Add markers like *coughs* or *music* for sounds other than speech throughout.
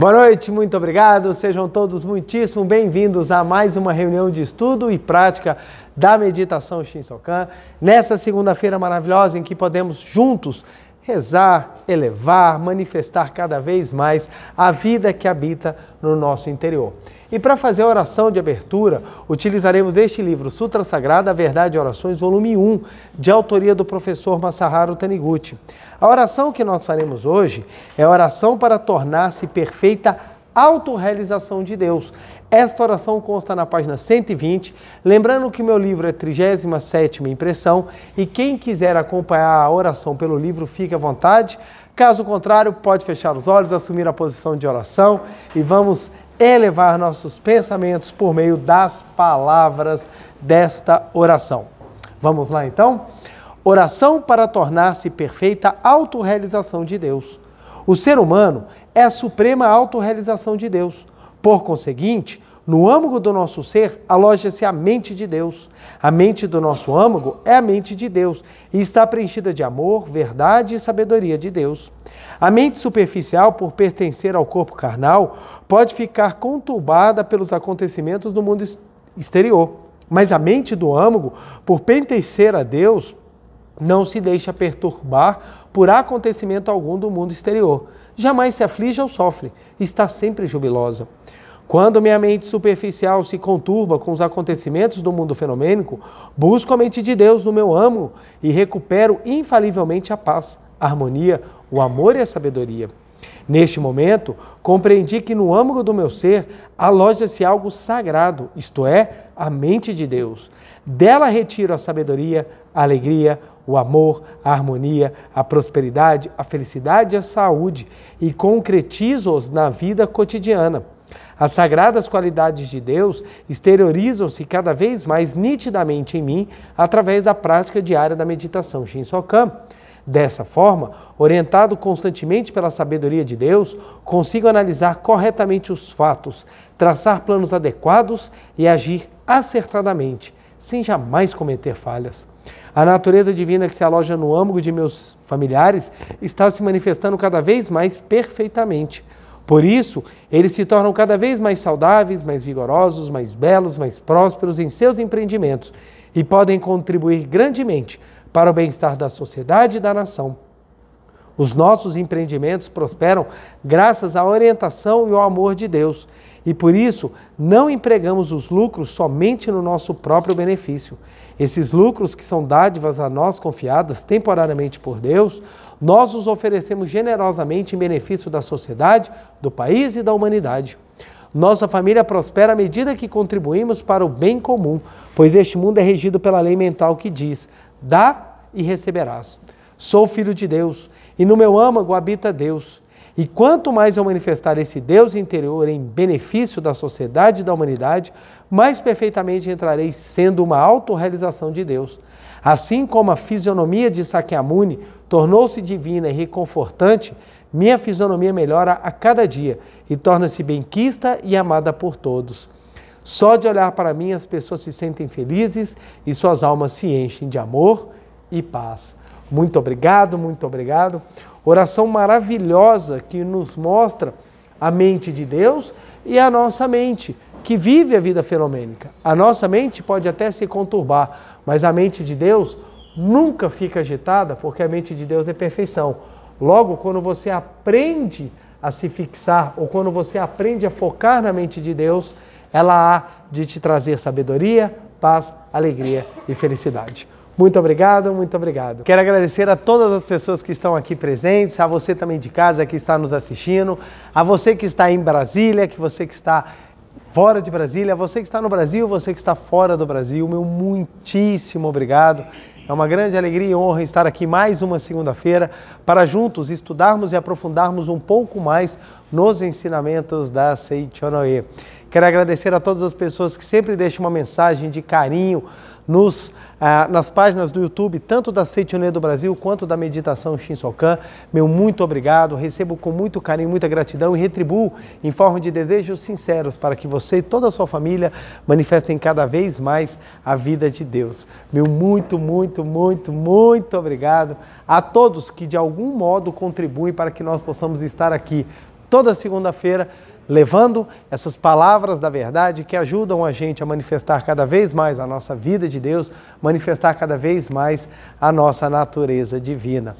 Boa noite, muito obrigado. Sejam todos muitíssimo bem-vindos a mais uma reunião de estudo e prática da meditação Shinsokan. Nessa segunda-feira maravilhosa em que podemos juntos rezar, elevar, manifestar cada vez mais a vida que habita no nosso interior. E para fazer a oração de abertura, utilizaremos este livro, Sutra Sagrada, Verdade e Orações, volume 1, de autoria do professor Masaharu Taniguchi. A oração que nós faremos hoje é a oração para tornar-se perfeita autorrealização de Deus. Esta oração consta na página 120, lembrando que meu livro é 37ª impressão e quem quiser acompanhar a oração pelo livro, fique à vontade. Caso contrário, pode fechar os olhos, assumir a posição de oração e vamos elevar é nossos pensamentos por meio das palavras desta oração. Vamos lá então? Oração para tornar-se perfeita autorrealização de Deus. O ser humano é a suprema autorrealização de Deus. Por conseguinte, no âmago do nosso ser aloja-se a mente de Deus. A mente do nosso âmago é a mente de Deus e está preenchida de amor, verdade e sabedoria de Deus. A mente superficial, por pertencer ao corpo carnal, pode ficar conturbada pelos acontecimentos do mundo exterior. Mas a mente do âmago, por pertencer a Deus, não se deixa perturbar por acontecimento algum do mundo exterior. Jamais se aflige ou sofre, está sempre jubilosa. Quando minha mente superficial se conturba com os acontecimentos do mundo fenomênico, busco a mente de Deus no meu âmago e recupero infalivelmente a paz, a harmonia, o amor e a sabedoria. Neste momento, compreendi que no âmago do meu ser aloja-se algo sagrado, isto é, a mente de Deus. Dela retiro a sabedoria, a alegria, o amor, a harmonia, a prosperidade, a felicidade e a saúde e concretizo-os na vida cotidiana. As sagradas qualidades de Deus exteriorizam-se cada vez mais nitidamente em mim através da prática diária da meditação Sokan. Dessa forma, orientado constantemente pela sabedoria de Deus, consigo analisar corretamente os fatos, traçar planos adequados e agir acertadamente, sem jamais cometer falhas. A natureza divina que se aloja no âmago de meus familiares está se manifestando cada vez mais perfeitamente. Por isso, eles se tornam cada vez mais saudáveis, mais vigorosos, mais belos, mais prósperos em seus empreendimentos e podem contribuir grandemente para o bem-estar da sociedade e da nação. Os nossos empreendimentos prosperam graças à orientação e ao amor de Deus, e por isso não empregamos os lucros somente no nosso próprio benefício. Esses lucros, que são dádivas a nós confiadas temporariamente por Deus, nós os oferecemos generosamente em benefício da sociedade, do país e da humanidade. Nossa família prospera à medida que contribuímos para o bem comum, pois este mundo é regido pela lei mental que diz: Dá e receberás. Sou filho de Deus, e no meu âmago habita Deus. E quanto mais eu manifestar esse Deus interior em benefício da sociedade e da humanidade, mais perfeitamente entrarei sendo uma autorrealização de Deus. Assim como a fisionomia de Sakyamuni tornou-se divina e reconfortante, minha fisionomia melhora a cada dia e torna-se benquista e amada por todos. Só de olhar para mim as pessoas se sentem felizes e suas almas se enchem de amor e paz. Muito obrigado, muito obrigado. Oração maravilhosa que nos mostra a mente de Deus e a nossa mente, que vive a vida fenomênica. A nossa mente pode até se conturbar, mas a mente de Deus nunca fica agitada, porque a mente de Deus é perfeição. Logo, quando você aprende a se fixar ou quando você aprende a focar na mente de Deus, ela é há de te trazer sabedoria, paz, alegria e felicidade. Muito obrigado, muito obrigado. Quero agradecer a todas as pessoas que estão aqui presentes, a você também de casa que está nos assistindo, a você que está em Brasília, que você que está fora de Brasília, você que está no Brasil, você que está fora do Brasil, meu muitíssimo obrigado. É uma grande alegria e honra estar aqui mais uma segunda-feira para juntos estudarmos e aprofundarmos um pouco mais nos ensinamentos da Seichonoe. Quero agradecer a todas as pessoas que sempre deixam uma mensagem de carinho nos, ah, nas páginas do YouTube, tanto da Seitione do Brasil quanto da Meditação Shinsokan. Meu muito obrigado, recebo com muito carinho, muita gratidão e retribuo em forma de desejos sinceros para que você e toda a sua família manifestem cada vez mais a vida de Deus. Meu muito, muito, muito, muito obrigado a todos que de algum modo contribuem para que nós possamos estar aqui toda segunda-feira levando essas palavras da verdade que ajudam a gente a manifestar cada vez mais a nossa vida de Deus, manifestar cada vez mais a nossa natureza divina.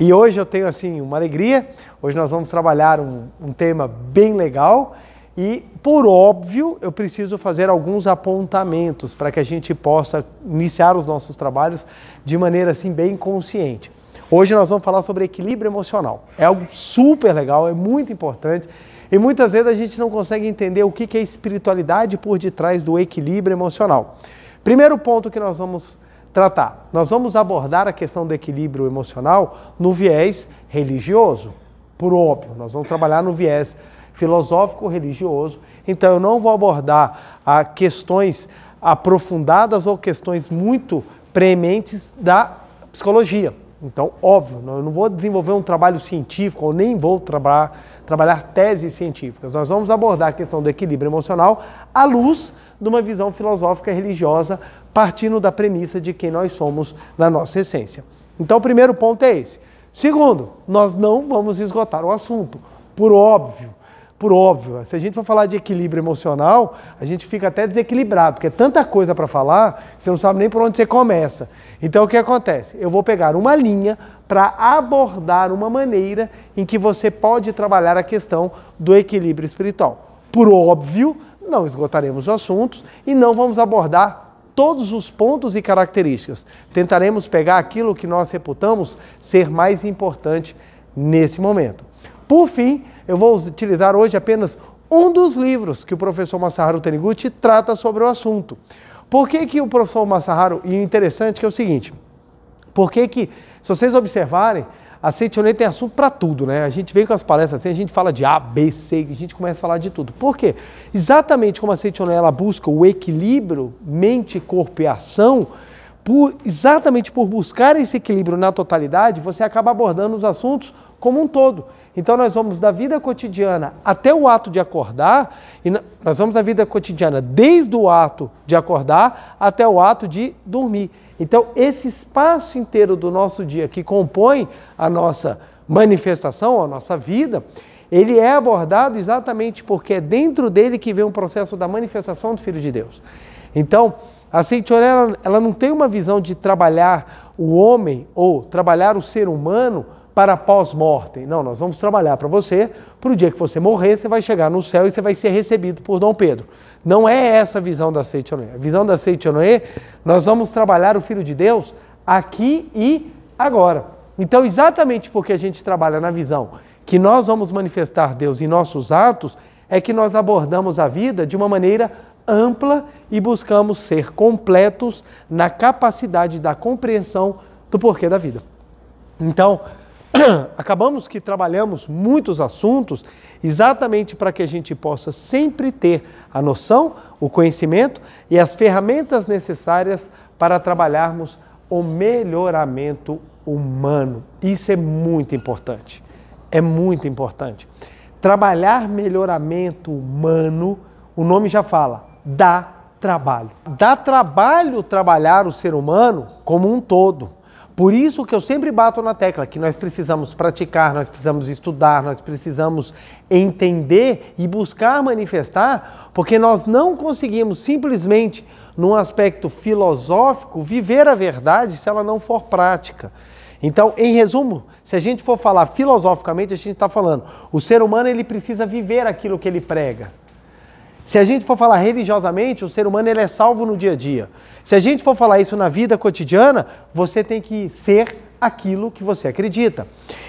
E hoje eu tenho assim uma alegria. Hoje nós vamos trabalhar um, um tema bem legal. E, por óbvio, eu preciso fazer alguns apontamentos para que a gente possa iniciar os nossos trabalhos de maneira assim bem consciente. Hoje nós vamos falar sobre equilíbrio emocional. É algo super legal, é muito importante e muitas vezes a gente não consegue entender o que é espiritualidade por detrás do equilíbrio emocional. Primeiro ponto que nós vamos tratar: nós vamos abordar a questão do equilíbrio emocional no viés religioso, por óbvio. Nós vamos trabalhar no viés filosófico religioso. Então eu não vou abordar a questões aprofundadas ou questões muito prementes da psicologia. Então, óbvio, eu não vou desenvolver um trabalho científico, ou nem vou trabalhar, trabalhar teses científicas. Nós vamos abordar a questão do equilíbrio emocional à luz de uma visão filosófica religiosa, partindo da premissa de quem nós somos na nossa essência. Então, o primeiro ponto é esse. Segundo, nós não vamos esgotar o assunto, por óbvio por óbvio. Se a gente for falar de equilíbrio emocional, a gente fica até desequilibrado, porque é tanta coisa para falar, você não sabe nem por onde você começa. Então o que acontece? Eu vou pegar uma linha para abordar uma maneira em que você pode trabalhar a questão do equilíbrio espiritual. Por óbvio, não esgotaremos os assuntos e não vamos abordar todos os pontos e características. Tentaremos pegar aquilo que nós reputamos ser mais importante nesse momento. Por fim, eu vou utilizar hoje apenas um dos livros que o professor Masaharu Taniguchi trata sobre o assunto. Por que, que o professor Masaharu, e interessante é que é o seguinte, por que que, se vocês observarem, a Seitonei tem assunto para tudo, né? A gente vem com as palestras assim, a gente fala de A, B, C, a gente começa a falar de tudo. Por quê? Exatamente como a Seitonei ela busca o equilíbrio mente, corpo e ação, por, exatamente por buscar esse equilíbrio na totalidade, você acaba abordando os assuntos como um todo. Então nós vamos da vida cotidiana até o ato de acordar, e nós vamos da vida cotidiana desde o ato de acordar até o ato de dormir. Então esse espaço inteiro do nosso dia que compõe a nossa manifestação, a nossa vida, ele é abordado exatamente porque é dentro dele que vem o processo da manifestação do Filho de Deus. Então, a Seitonela, ela não tem uma visão de trabalhar o homem ou trabalhar o ser humano para pós-mortem. Não, nós vamos trabalhar para você, para o dia que você morrer, você vai chegar no céu e você vai ser recebido por Dom Pedro. Não é essa a visão da Seichonoe. A visão da Seichonoe, nós vamos trabalhar o Filho de Deus aqui e agora. Então, exatamente porque a gente trabalha na visão que nós vamos manifestar Deus em nossos atos, é que nós abordamos a vida de uma maneira ampla e buscamos ser completos na capacidade da compreensão do porquê da vida. Então, *coughs* acabamos que trabalhamos muitos assuntos exatamente para que a gente possa sempre ter a noção, o conhecimento e as ferramentas necessárias para trabalharmos o melhoramento humano. Isso é muito importante. É muito importante. Trabalhar melhoramento humano, o nome já fala, dá trabalho. Dá trabalho trabalhar o ser humano como um todo. Por isso que eu sempre bato na tecla que nós precisamos praticar, nós precisamos estudar, nós precisamos entender e buscar manifestar, porque nós não conseguimos simplesmente, num aspecto filosófico, viver a verdade se ela não for prática. Então, em resumo, se a gente for falar filosoficamente, a gente está falando, o ser humano ele precisa viver aquilo que ele prega. Se a gente for falar religiosamente, o ser humano ele é salvo no dia a dia. Se a gente for falar isso na vida cotidiana, você tem que ser aquilo que você acredita.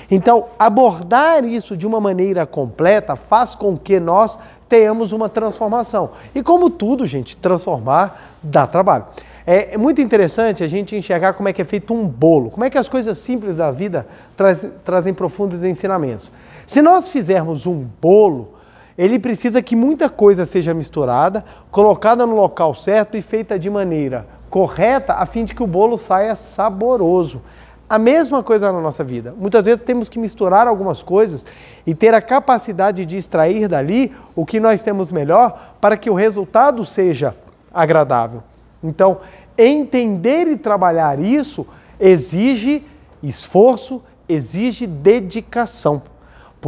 Então, abordar isso de uma maneira completa faz com que nós tenhamos uma transformação. E como tudo, gente, transformar dá trabalho. É, é muito interessante a gente enxergar como é que é feito um bolo, como é que as coisas simples da vida trazem, trazem profundos ensinamentos. Se nós fizermos um bolo, ele precisa que muita coisa seja misturada, colocada no local certo e feita de maneira correta, a fim de que o bolo saia saboroso. A mesma coisa na nossa vida. Muitas vezes temos que misturar algumas coisas e ter a capacidade de extrair dali o que nós temos melhor para que o resultado seja agradável. Então, entender e trabalhar isso exige esforço, exige dedicação.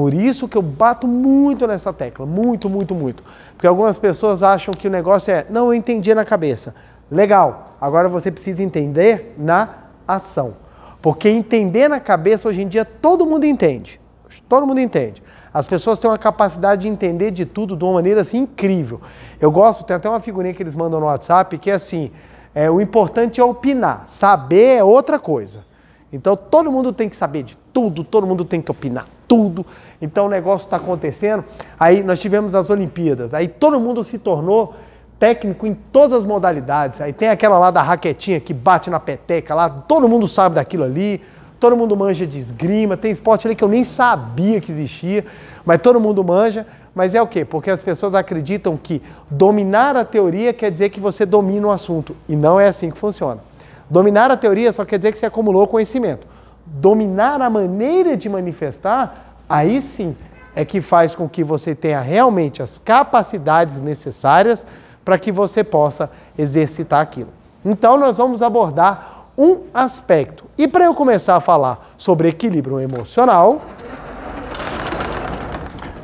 Por isso que eu bato muito nessa tecla, muito, muito, muito. Porque algumas pessoas acham que o negócio é, não, eu entendi na cabeça. Legal, agora você precisa entender na ação. Porque entender na cabeça, hoje em dia, todo mundo entende. Todo mundo entende. As pessoas têm uma capacidade de entender de tudo de uma maneira assim incrível. Eu gosto, tem até uma figurinha que eles mandam no WhatsApp que é assim: é, o importante é opinar, saber é outra coisa. Então todo mundo tem que saber de tudo, todo mundo tem que opinar tudo então o negócio está acontecendo. Aí nós tivemos as Olimpíadas, aí todo mundo se tornou técnico em todas as modalidades. Aí tem aquela lá da raquetinha que bate na peteca lá, todo mundo sabe daquilo ali, todo mundo manja de esgrima, tem esporte ali que eu nem sabia que existia, mas todo mundo manja. Mas é o quê? Porque as pessoas acreditam que dominar a teoria quer dizer que você domina o assunto. E não é assim que funciona. Dominar a teoria só quer dizer que você acumulou conhecimento. Dominar a maneira de manifestar aí sim é que faz com que você tenha realmente as capacidades necessárias para que você possa exercitar aquilo. Então, nós vamos abordar um aspecto. E para eu começar a falar sobre equilíbrio emocional,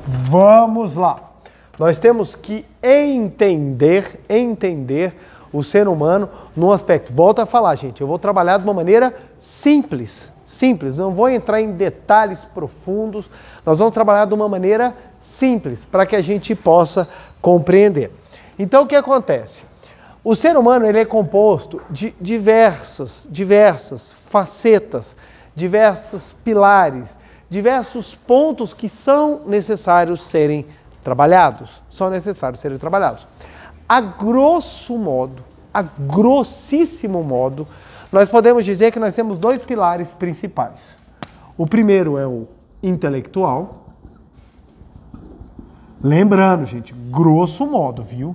vamos lá. Nós temos que entender, entender o ser humano num aspecto. Volta a falar, gente. Eu vou trabalhar de uma maneira simples simples, não vou entrar em detalhes profundos, nós vamos trabalhar de uma maneira simples para que a gente possa compreender. Então o que acontece? O ser humano ele é composto de diversos, diversas facetas, diversos pilares, diversos pontos que são necessários serem trabalhados, são necessários serem trabalhados. A grosso modo, a grossíssimo modo, nós podemos dizer que nós temos dois pilares principais. O primeiro é o intelectual. Lembrando, gente, grosso modo, viu?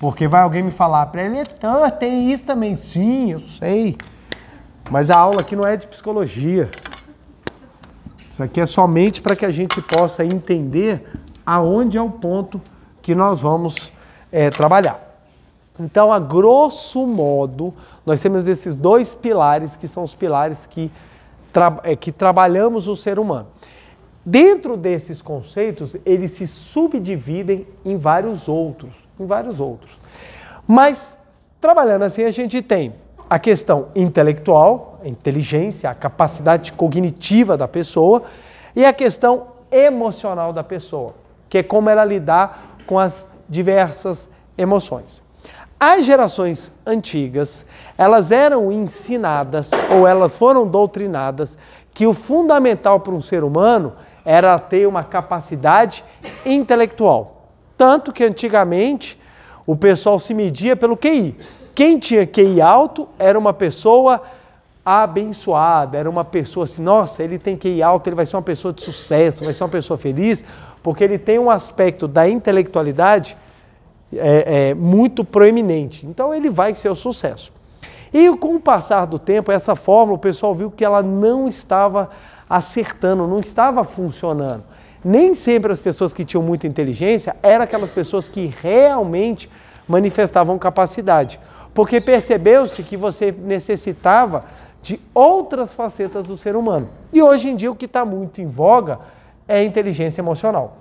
Porque vai alguém me falar para ele, ah, tem isso também. Sim, eu sei. Mas a aula aqui não é de psicologia. Isso aqui é somente para que a gente possa entender aonde é o ponto que nós vamos é, trabalhar. Então, a grosso modo, nós temos esses dois pilares que são os pilares que, tra é, que trabalhamos o ser humano. Dentro desses conceitos, eles se subdividem em vários outros, em vários outros. Mas trabalhando assim, a gente tem a questão intelectual, a inteligência, a capacidade cognitiva da pessoa e a questão emocional da pessoa, que é como ela lidar com as diversas emoções. As gerações antigas, elas eram ensinadas ou elas foram doutrinadas que o fundamental para um ser humano era ter uma capacidade intelectual. Tanto que antigamente o pessoal se media pelo QI. Quem tinha QI alto era uma pessoa abençoada, era uma pessoa assim, nossa, ele tem QI alto, ele vai ser uma pessoa de sucesso, vai ser uma pessoa feliz, porque ele tem um aspecto da intelectualidade é, é, muito proeminente. Então ele vai ser o sucesso. E com o passar do tempo, essa fórmula, o pessoal viu que ela não estava acertando, não estava funcionando. Nem sempre as pessoas que tinham muita inteligência eram aquelas pessoas que realmente manifestavam capacidade, porque percebeu-se que você necessitava de outras facetas do ser humano. E hoje em dia o que está muito em voga é a inteligência emocional.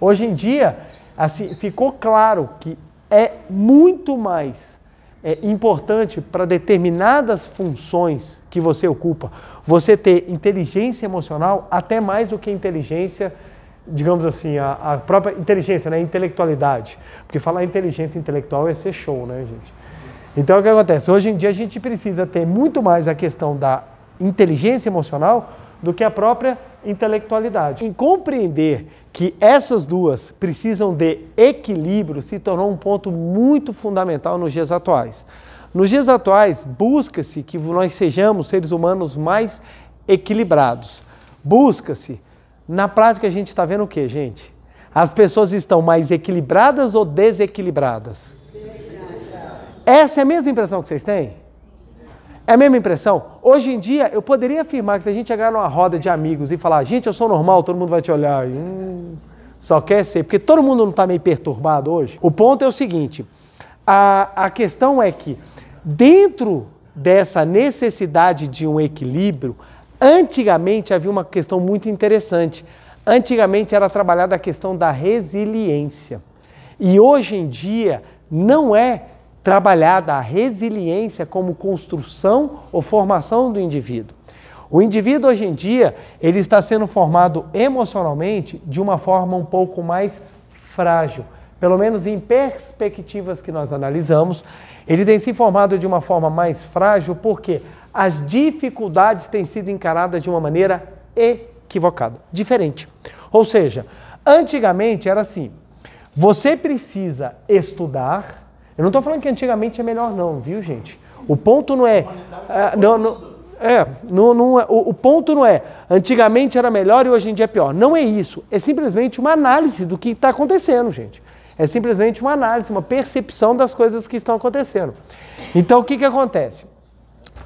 Hoje em dia assim, ficou claro que é muito mais é, importante para determinadas funções que você ocupa você ter inteligência emocional até mais do que inteligência, digamos assim, a, a própria inteligência, né, intelectualidade. Porque falar inteligência intelectual é ser show, né, gente? Então o que acontece? Hoje em dia a gente precisa ter muito mais a questão da inteligência emocional do que a própria intelectualidade. Em compreender que essas duas precisam de equilíbrio se tornou um ponto muito fundamental nos dias atuais. Nos dias atuais, busca-se que nós sejamos seres humanos mais equilibrados. Busca-se. Na prática, a gente está vendo o que, gente? As pessoas estão mais equilibradas ou desequilibradas? Essa é a mesma impressão que vocês têm? É a mesma impressão? Hoje em dia, eu poderia afirmar que se a gente chegar numa roda de amigos e falar, gente, eu sou normal, todo mundo vai te olhar. Hum, só quer ser, porque todo mundo não está meio perturbado hoje. O ponto é o seguinte: a, a questão é que, dentro dessa necessidade de um equilíbrio, antigamente havia uma questão muito interessante. Antigamente era trabalhada a questão da resiliência. E hoje em dia não é trabalhada a resiliência como construção ou formação do indivíduo. O indivíduo hoje em dia, ele está sendo formado emocionalmente de uma forma um pouco mais frágil. Pelo menos em perspectivas que nós analisamos, ele tem se formado de uma forma mais frágil porque as dificuldades têm sido encaradas de uma maneira equivocada, diferente. Ou seja, antigamente era assim: você precisa estudar, eu não estou falando que antigamente é melhor, não, viu, gente? O ponto não é. é não, não, é, não, não é, o, o ponto não é antigamente era melhor e hoje em dia é pior. Não é isso. É simplesmente uma análise do que está acontecendo, gente. É simplesmente uma análise, uma percepção das coisas que estão acontecendo. Então, o que, que acontece?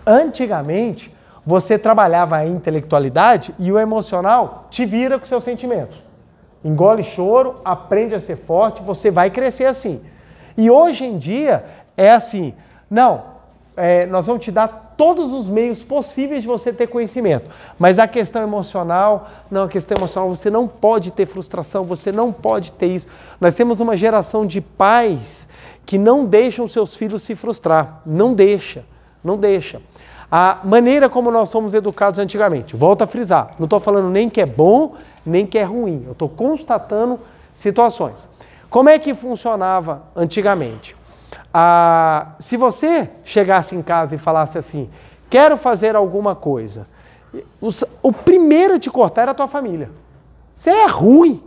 Antigamente, você trabalhava a intelectualidade e o emocional te vira com seus sentimentos. Engole choro, aprende a ser forte, você vai crescer assim. E hoje em dia é assim: não, é, nós vamos te dar todos os meios possíveis de você ter conhecimento, mas a questão emocional, não, a questão emocional, você não pode ter frustração, você não pode ter isso. Nós temos uma geração de pais que não deixam seus filhos se frustrar, não deixa, não deixa. A maneira como nós somos educados antigamente, volto a frisar, não estou falando nem que é bom, nem que é ruim, eu estou constatando situações. Como é que funcionava antigamente? Ah, se você chegasse em casa e falasse assim, quero fazer alguma coisa, o primeiro a te cortar era a tua família. Você é ruim,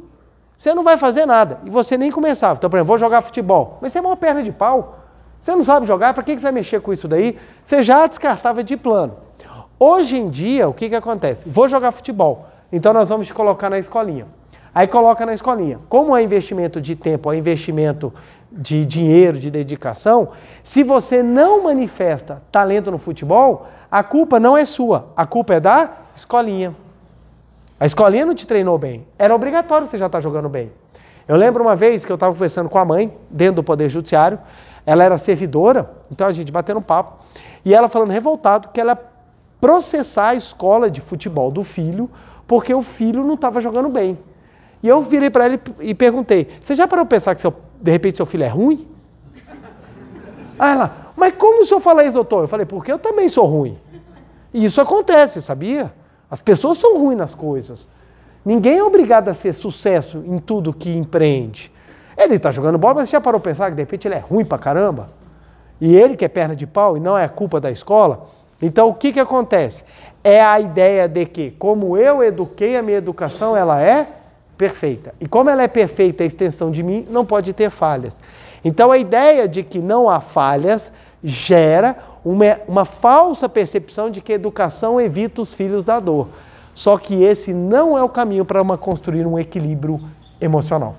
você não vai fazer nada. E você nem começava. Então, por exemplo, vou jogar futebol. Mas você é uma perna de pau. Você não sabe jogar, para que, que você vai mexer com isso daí? Você já descartava de plano. Hoje em dia, o que, que acontece? Vou jogar futebol. Então nós vamos te colocar na escolinha. Aí coloca na escolinha. Como é investimento de tempo, é investimento de dinheiro, de dedicação, se você não manifesta talento no futebol, a culpa não é sua, a culpa é da escolinha. A escolinha não te treinou bem. Era obrigatório você já estar tá jogando bem. Eu lembro uma vez que eu estava conversando com a mãe, dentro do Poder Judiciário, ela era servidora, então a gente batendo papo, e ela falando revoltado que ela processar a escola de futebol do filho, porque o filho não estava jogando bem. E eu virei para ele e perguntei: Você já parou para pensar que seu, de repente seu filho é ruim? Aí ela, mas como o senhor fala isso, doutor? Eu falei, porque eu também sou ruim. E isso acontece, sabia? As pessoas são ruins nas coisas. Ninguém é obrigado a ser sucesso em tudo que empreende. Ele está jogando bola, mas você já parou para pensar que de repente ele é ruim para caramba? E ele que é perna de pau e não é a culpa da escola? Então o que, que acontece? É a ideia de que, como eu eduquei, a minha educação ela é perfeita. E como ela é perfeita, a extensão de mim não pode ter falhas. Então a ideia de que não há falhas gera uma, uma falsa percepção de que a educação evita os filhos da dor. Só que esse não é o caminho para uma, construir um equilíbrio emocional.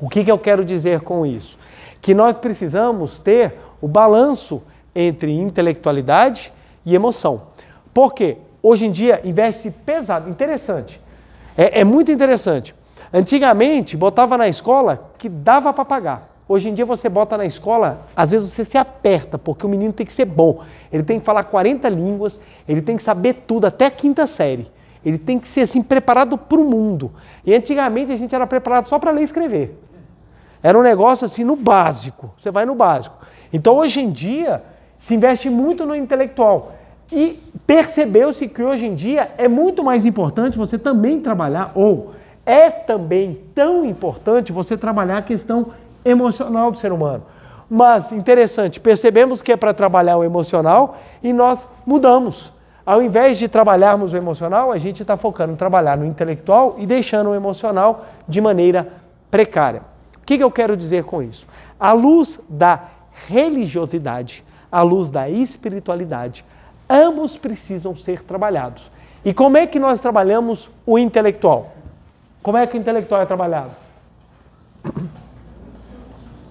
O que, que eu quero dizer com isso? Que nós precisamos ter o balanço entre intelectualidade e emoção. Porque hoje em dia investe pesado, interessante. É, é muito interessante. Antigamente, botava na escola que dava para pagar. Hoje em dia você bota na escola, às vezes você se aperta, porque o menino tem que ser bom. Ele tem que falar 40 línguas, ele tem que saber tudo, até a quinta série. Ele tem que ser assim preparado para o mundo. E antigamente a gente era preparado só para ler e escrever. Era um negócio assim no básico. Você vai no básico. Então hoje em dia se investe muito no intelectual. E percebeu-se que hoje em dia é muito mais importante você também trabalhar, ou é também tão importante você trabalhar a questão emocional do ser humano. Mas interessante, percebemos que é para trabalhar o emocional e nós mudamos. Ao invés de trabalharmos o emocional, a gente está focando em trabalhar no intelectual e deixando o emocional de maneira precária. O que, que eu quero dizer com isso? À luz da religiosidade, à luz da espiritualidade, Ambos precisam ser trabalhados. E como é que nós trabalhamos o intelectual? Como é que o intelectual é trabalhado?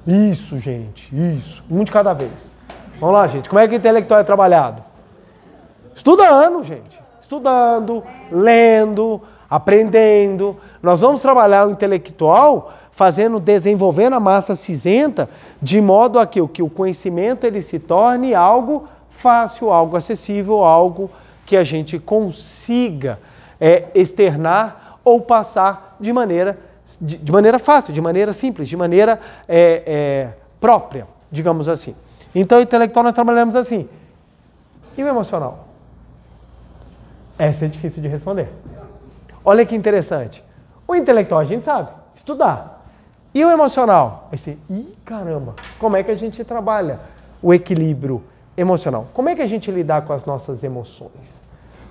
Isso, gente, isso. Um de cada vez. Vamos lá, gente. Como é que o intelectual é trabalhado? Estudando, gente. Estudando, lendo, aprendendo. Nós vamos trabalhar o intelectual fazendo, desenvolvendo a massa cinzenta de modo a que, que o conhecimento ele se torne algo fácil, algo acessível, algo que a gente consiga é, externar ou passar de maneira, de, de, maneira fácil, de maneira simples, de maneira é, é, própria, digamos assim. Então, intelectual nós trabalhamos assim. E o emocional? Essa é difícil de responder. Olha que interessante. O intelectual a gente sabe, estudar. E o emocional? Vai ser, ih, caramba, como é que a gente trabalha o equilíbrio emocional. Como é que a gente lidar com as nossas emoções?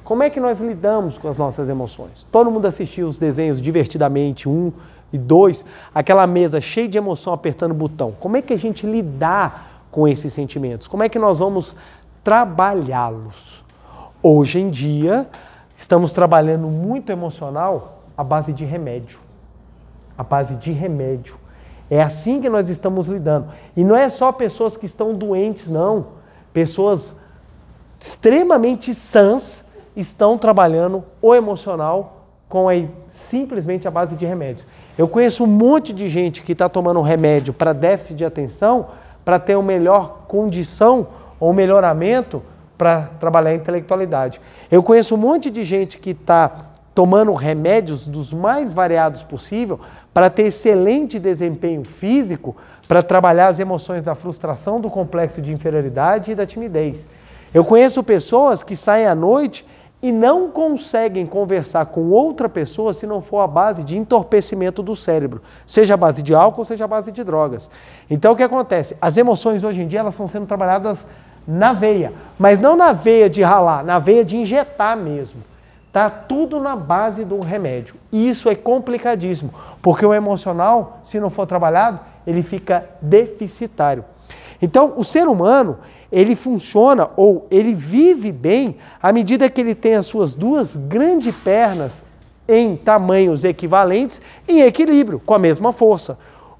Como é que nós lidamos com as nossas emoções? Todo mundo assistiu os desenhos divertidamente, um e dois, aquela mesa cheia de emoção apertando o botão. Como é que a gente lidar com esses sentimentos? Como é que nós vamos trabalhá-los? Hoje em dia, estamos trabalhando muito emocional à base de remédio. À base de remédio. É assim que nós estamos lidando. E não é só pessoas que estão doentes, não Pessoas extremamente sãs estão trabalhando o emocional com a, simplesmente a base de remédios. Eu conheço um monte de gente que está tomando remédio para déficit de atenção para ter uma melhor condição ou melhoramento para trabalhar a intelectualidade. Eu conheço um monte de gente que está tomando remédios dos mais variados possível para ter excelente desempenho físico, para trabalhar as emoções da frustração, do complexo de inferioridade e da timidez. Eu conheço pessoas que saem à noite e não conseguem conversar com outra pessoa se não for a base de entorpecimento do cérebro, seja a base de álcool, seja a base de drogas. Então o que acontece? As emoções hoje em dia elas estão sendo trabalhadas na veia, mas não na veia de ralar, na veia de injetar mesmo. Tá tudo na base do remédio. E isso é complicadíssimo, porque o emocional, se não for trabalhado, ele fica deficitário. Então, o ser humano, ele funciona ou ele vive bem à medida que ele tem as suas duas grandes pernas em tamanhos equivalentes em equilíbrio, com a mesma força.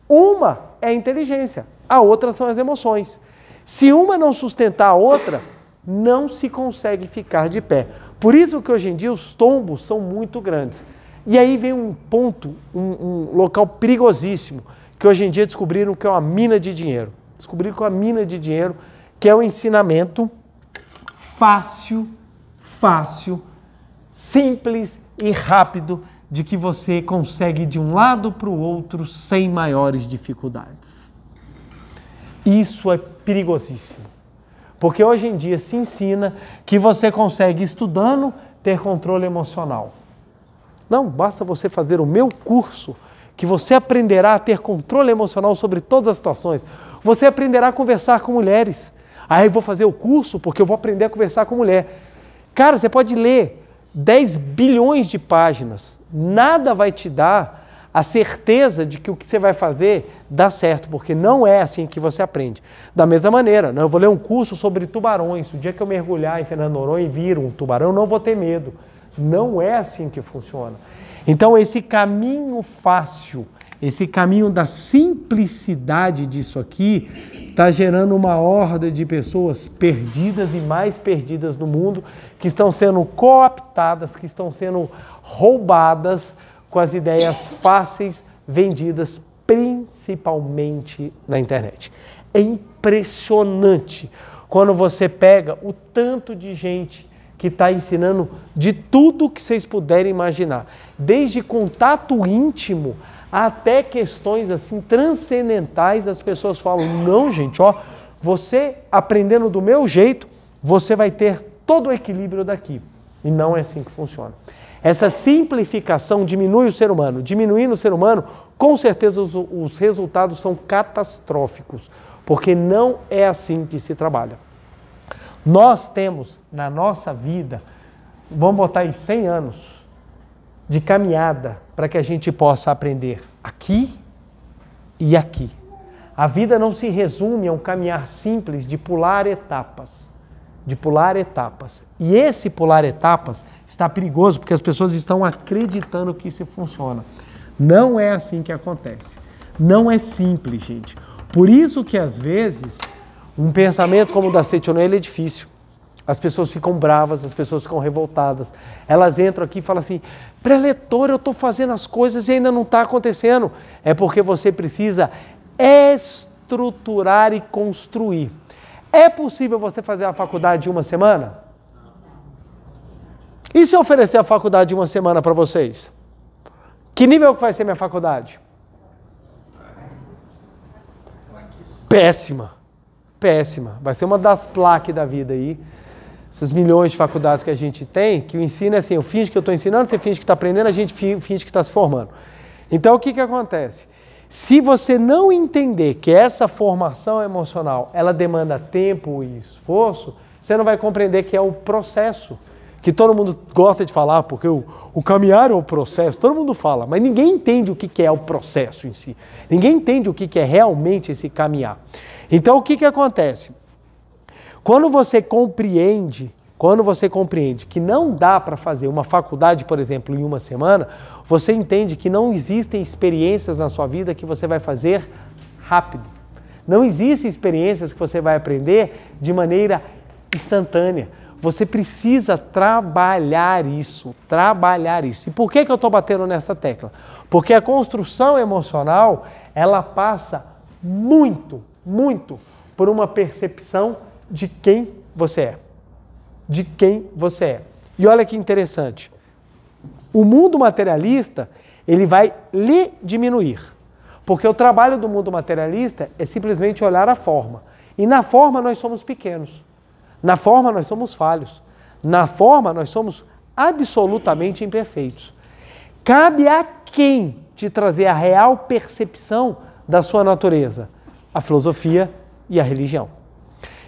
Uma é a inteligência, a outra são as emoções. Se uma não sustentar a outra, não se consegue ficar de pé. Por isso que hoje em dia os tombos são muito grandes. E aí vem um ponto, um, um local perigosíssimo que hoje em dia descobriram que é uma mina de dinheiro. Descobriram que é uma mina de dinheiro, que é o um ensinamento fácil, fácil, simples e rápido de que você consegue de um lado para o outro sem maiores dificuldades. Isso é perigosíssimo. Porque hoje em dia se ensina que você consegue, estudando, ter controle emocional. Não, basta você fazer o meu curso que você aprenderá a ter controle emocional sobre todas as situações. Você aprenderá a conversar com mulheres. Aí ah, vou fazer o curso porque eu vou aprender a conversar com mulher. Cara, você pode ler 10 bilhões de páginas. Nada vai te dar a certeza de que o que você vai fazer dá certo, porque não é assim que você aprende. Da mesma maneira, né, eu vou ler um curso sobre tubarões. O dia que eu mergulhar em Fernando Noronha e vir um tubarão, eu não vou ter medo. Não é assim que funciona. Então, esse caminho fácil, esse caminho da simplicidade disso aqui, está gerando uma horda de pessoas perdidas e mais perdidas no mundo, que estão sendo cooptadas, que estão sendo roubadas com as ideias fáceis vendidas principalmente na internet. É impressionante quando você pega o tanto de gente que está ensinando de tudo que vocês puderem imaginar, desde contato íntimo até questões assim transcendentais. As pessoas falam: "Não, gente, ó, você aprendendo do meu jeito, você vai ter todo o equilíbrio daqui". E não é assim que funciona. Essa simplificação diminui o ser humano. Diminuindo o ser humano, com certeza os, os resultados são catastróficos, porque não é assim que se trabalha. Nós temos na nossa vida, vamos botar aí 100 anos de caminhada para que a gente possa aprender aqui e aqui. A vida não se resume a um caminhar simples de pular etapas, de pular etapas. E esse pular etapas está perigoso porque as pessoas estão acreditando que isso funciona. Não é assim que acontece. Não é simples, gente. Por isso que às vezes um pensamento como o da não ele é difícil. As pessoas ficam bravas, as pessoas ficam revoltadas. Elas entram aqui e falam assim: preletor, eu estou fazendo as coisas e ainda não está acontecendo. É porque você precisa estruturar e construir. É possível você fazer a faculdade de uma semana? E se eu oferecer a faculdade de uma semana para vocês? Que nível que vai ser minha faculdade? Péssima péssima. Vai ser uma das plaques da vida aí. Essas milhões de faculdades que a gente tem, que o ensino é assim, eu finge que eu estou ensinando, você finge que está aprendendo, a gente finge que está se formando. Então o que, que acontece? Se você não entender que essa formação emocional, ela demanda tempo e esforço, você não vai compreender que é o processo que todo mundo gosta de falar, porque o, o caminhar é o processo, todo mundo fala, mas ninguém entende o que, é o processo em si. Ninguém entende o que, que é realmente esse caminhar. Então o que, que acontece? Quando você compreende, quando você compreende que não dá para fazer uma faculdade, por exemplo, em uma semana, você entende que não existem experiências na sua vida que você vai fazer rápido. Não existem experiências que você vai aprender de maneira instantânea. Você precisa trabalhar isso, trabalhar isso. E por que, que eu estou batendo nessa tecla? Porque a construção emocional, ela passa muito, muito por uma percepção de quem você é. De quem você é. E olha que interessante. O mundo materialista, ele vai lhe diminuir. Porque o trabalho do mundo materialista é simplesmente olhar a forma. E na forma nós somos pequenos. Na forma, nós somos falhos. Na forma, nós somos absolutamente imperfeitos. Cabe a quem te trazer a real percepção da sua natureza? A filosofia e a religião.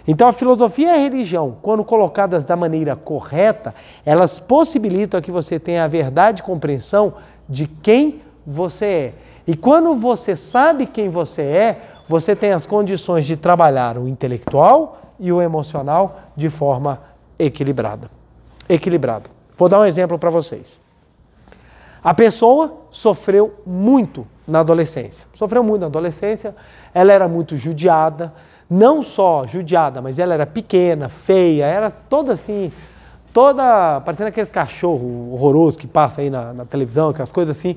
Então, a filosofia e a religião, quando colocadas da maneira correta, elas possibilitam que você tenha a verdade e compreensão de quem você é. E quando você sabe quem você é, você tem as condições de trabalhar o intelectual, e o emocional de forma equilibrada. Equilibrado. Vou dar um exemplo para vocês. A pessoa sofreu muito na adolescência. Sofreu muito na adolescência, ela era muito judiada, não só judiada, mas ela era pequena, feia, era toda assim, toda parecendo aqueles cachorro horroroso que passa aí na, na televisão, aquelas coisas assim.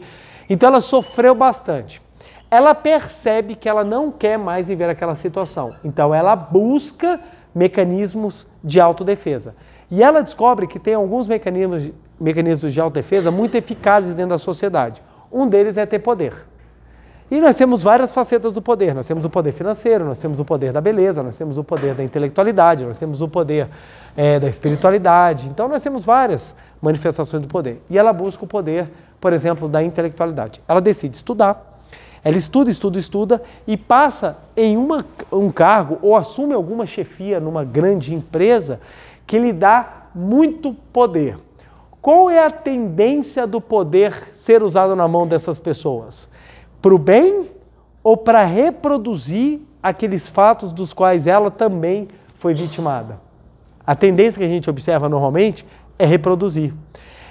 Então ela sofreu bastante ela percebe que ela não quer mais viver aquela situação. Então ela busca mecanismos de autodefesa. E ela descobre que tem alguns mecanismos de, mecanismos de autodefesa muito eficazes dentro da sociedade. Um deles é ter poder. E nós temos várias facetas do poder. Nós temos o poder financeiro, nós temos o poder da beleza, nós temos o poder da intelectualidade, nós temos o poder é, da espiritualidade. Então nós temos várias manifestações do poder. E ela busca o poder, por exemplo, da intelectualidade. Ela decide estudar, ela estuda, estuda, estuda e passa em uma, um cargo ou assume alguma chefia numa grande empresa que lhe dá muito poder. Qual é a tendência do poder ser usado na mão dessas pessoas? Para o bem ou para reproduzir aqueles fatos dos quais ela também foi vitimada? A tendência que a gente observa normalmente é reproduzir.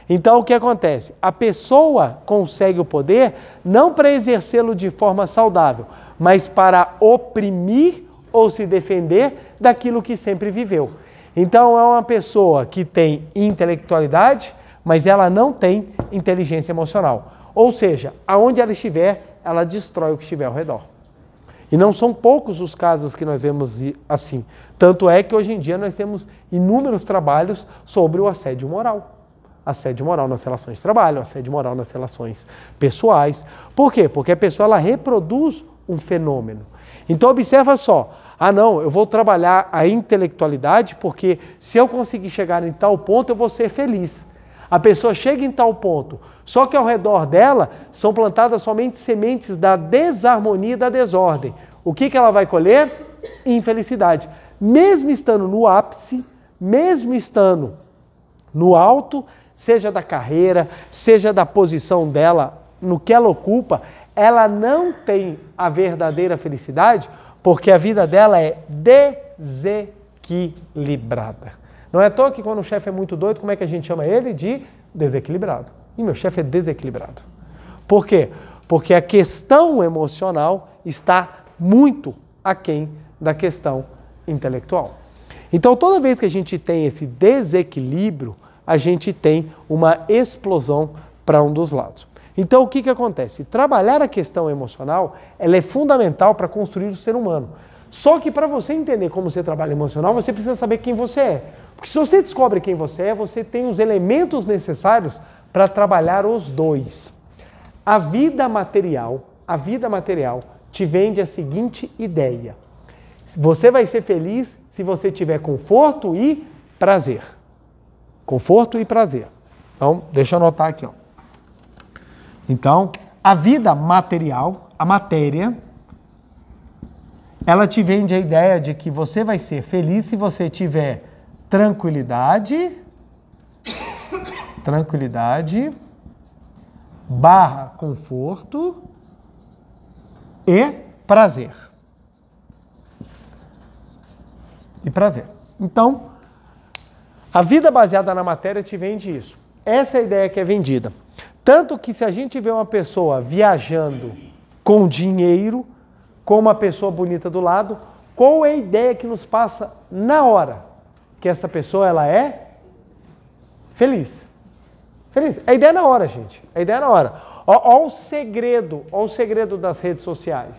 Então o que acontece? A pessoa consegue o poder não para exercê-lo de forma saudável, mas para oprimir ou se defender daquilo que sempre viveu. Então é uma pessoa que tem intelectualidade, mas ela não tem inteligência emocional. Ou seja, aonde ela estiver, ela destrói o que estiver ao redor. E não são poucos os casos que nós vemos assim. Tanto é que hoje em dia nós temos inúmeros trabalhos sobre o assédio moral assédio moral nas relações de trabalho, assédio moral nas relações pessoais. Por quê? Porque a pessoa ela reproduz um fenômeno. Então observa só, ah não, eu vou trabalhar a intelectualidade porque se eu conseguir chegar em tal ponto eu vou ser feliz. A pessoa chega em tal ponto, só que ao redor dela são plantadas somente sementes da desarmonia e da desordem. O que, que ela vai colher? Infelicidade. Mesmo estando no ápice, mesmo estando no alto, seja da carreira, seja da posição dela, no que ela ocupa, ela não tem a verdadeira felicidade porque a vida dela é desequilibrada. Não é à toa que quando o chefe é muito doido, como é que a gente chama ele? De desequilibrado. E meu chefe é desequilibrado. Por quê? Porque a questão emocional está muito aquém da questão intelectual. Então, toda vez que a gente tem esse desequilíbrio, a gente tem uma explosão para um dos lados. Então o que, que acontece? Trabalhar a questão emocional ela é fundamental para construir o ser humano. Só que para você entender como você trabalha emocional, você precisa saber quem você é. Porque se você descobre quem você é, você tem os elementos necessários para trabalhar os dois. A vida material, a vida material te vende a seguinte ideia: você vai ser feliz se você tiver conforto e prazer. Conforto e prazer. Então, deixa eu anotar aqui. Ó. Então, a vida material, a matéria, ela te vende a ideia de que você vai ser feliz se você tiver tranquilidade, tranquilidade, barra conforto e prazer. E prazer. Então, a vida baseada na matéria te vende isso. Essa é a ideia que é vendida. Tanto que se a gente vê uma pessoa viajando com dinheiro, com uma pessoa bonita do lado, qual é a ideia que nos passa na hora? Que essa pessoa ela é feliz. Feliz. A ideia é na hora, gente. A ideia é na hora. Olha o segredo, olha o segredo das redes sociais.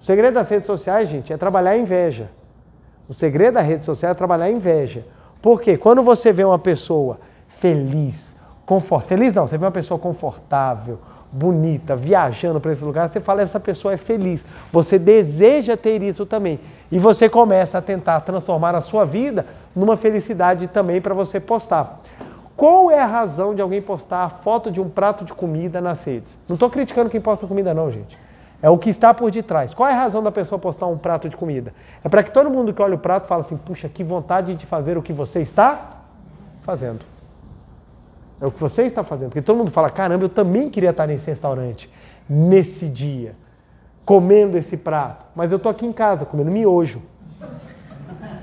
O segredo das redes sociais, gente, é trabalhar a inveja. O segredo da rede social é trabalhar a inveja. Porque quando você vê uma pessoa feliz, confort... feliz não, você vê uma pessoa confortável, bonita, viajando para esse lugar, você fala essa pessoa é feliz. Você deseja ter isso também. E você começa a tentar transformar a sua vida numa felicidade também para você postar. Qual é a razão de alguém postar a foto de um prato de comida nas redes? Não estou criticando quem posta comida, não, gente. É o que está por detrás. Qual é a razão da pessoa postar um prato de comida? É para que todo mundo que olha o prato fala assim: puxa, que vontade de fazer o que você está fazendo. É o que você está fazendo. Porque todo mundo fala: caramba, eu também queria estar nesse restaurante, nesse dia, comendo esse prato. Mas eu estou aqui em casa comendo miojo.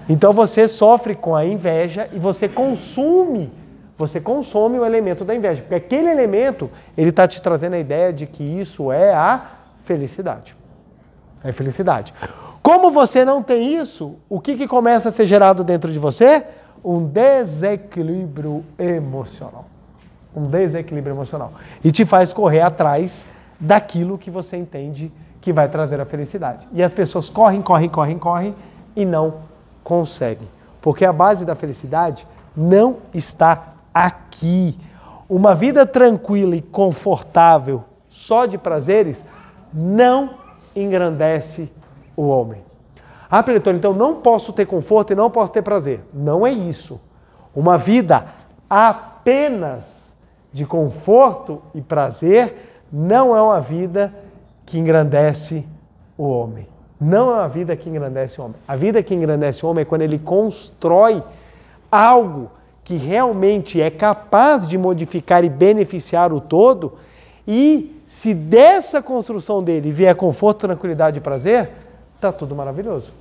Então você sofre com a inveja e você consome você consome o elemento da inveja, porque aquele elemento ele está te trazendo a ideia de que isso é a Felicidade. É felicidade. Como você não tem isso, o que, que começa a ser gerado dentro de você? Um desequilíbrio emocional. Um desequilíbrio emocional. E te faz correr atrás daquilo que você entende que vai trazer a felicidade. E as pessoas correm, correm, correm, correm e não conseguem. Porque a base da felicidade não está aqui. Uma vida tranquila e confortável só de prazeres não engrandece o homem. Ah, preletor, então não posso ter conforto e não posso ter prazer. Não é isso. Uma vida apenas de conforto e prazer não é uma vida que engrandece o homem. Não é uma vida que engrandece o homem. A vida que engrandece o homem é quando ele constrói algo que realmente é capaz de modificar e beneficiar o todo e se dessa construção dele vier conforto, tranquilidade e prazer, tá tudo maravilhoso.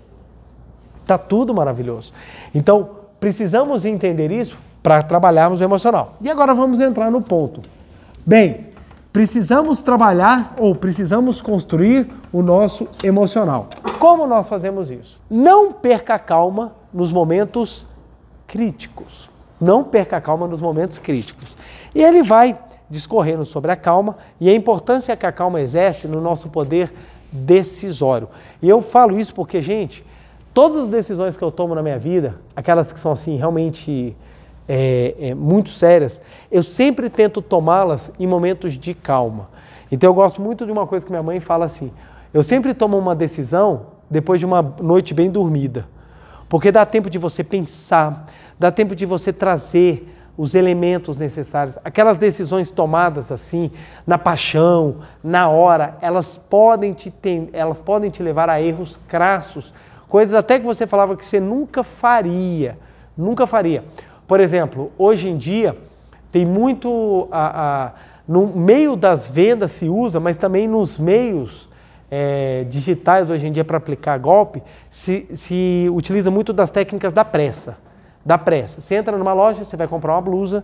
Tá tudo maravilhoso. Então, precisamos entender isso para trabalharmos o emocional. E agora vamos entrar no ponto. Bem, precisamos trabalhar ou precisamos construir o nosso emocional. Como nós fazemos isso? Não perca a calma nos momentos críticos. Não perca a calma nos momentos críticos. E ele vai discorrendo sobre a calma e a importância que a calma exerce no nosso poder decisório. E eu falo isso porque, gente, todas as decisões que eu tomo na minha vida, aquelas que são assim realmente é, é, muito sérias, eu sempre tento tomá-las em momentos de calma. Então eu gosto muito de uma coisa que minha mãe fala assim: eu sempre tomo uma decisão depois de uma noite bem dormida, porque dá tempo de você pensar, dá tempo de você trazer os elementos necessários. Aquelas decisões tomadas assim, na paixão, na hora, elas podem te, tem, elas podem te levar a erros crassos, coisas até que você falava que você nunca faria. Nunca faria. Por exemplo, hoje em dia, tem muito. A, a, no meio das vendas se usa, mas também nos meios é, digitais hoje em dia para aplicar golpe, se, se utiliza muito das técnicas da pressa da pressa. Você entra numa loja, você vai comprar uma blusa,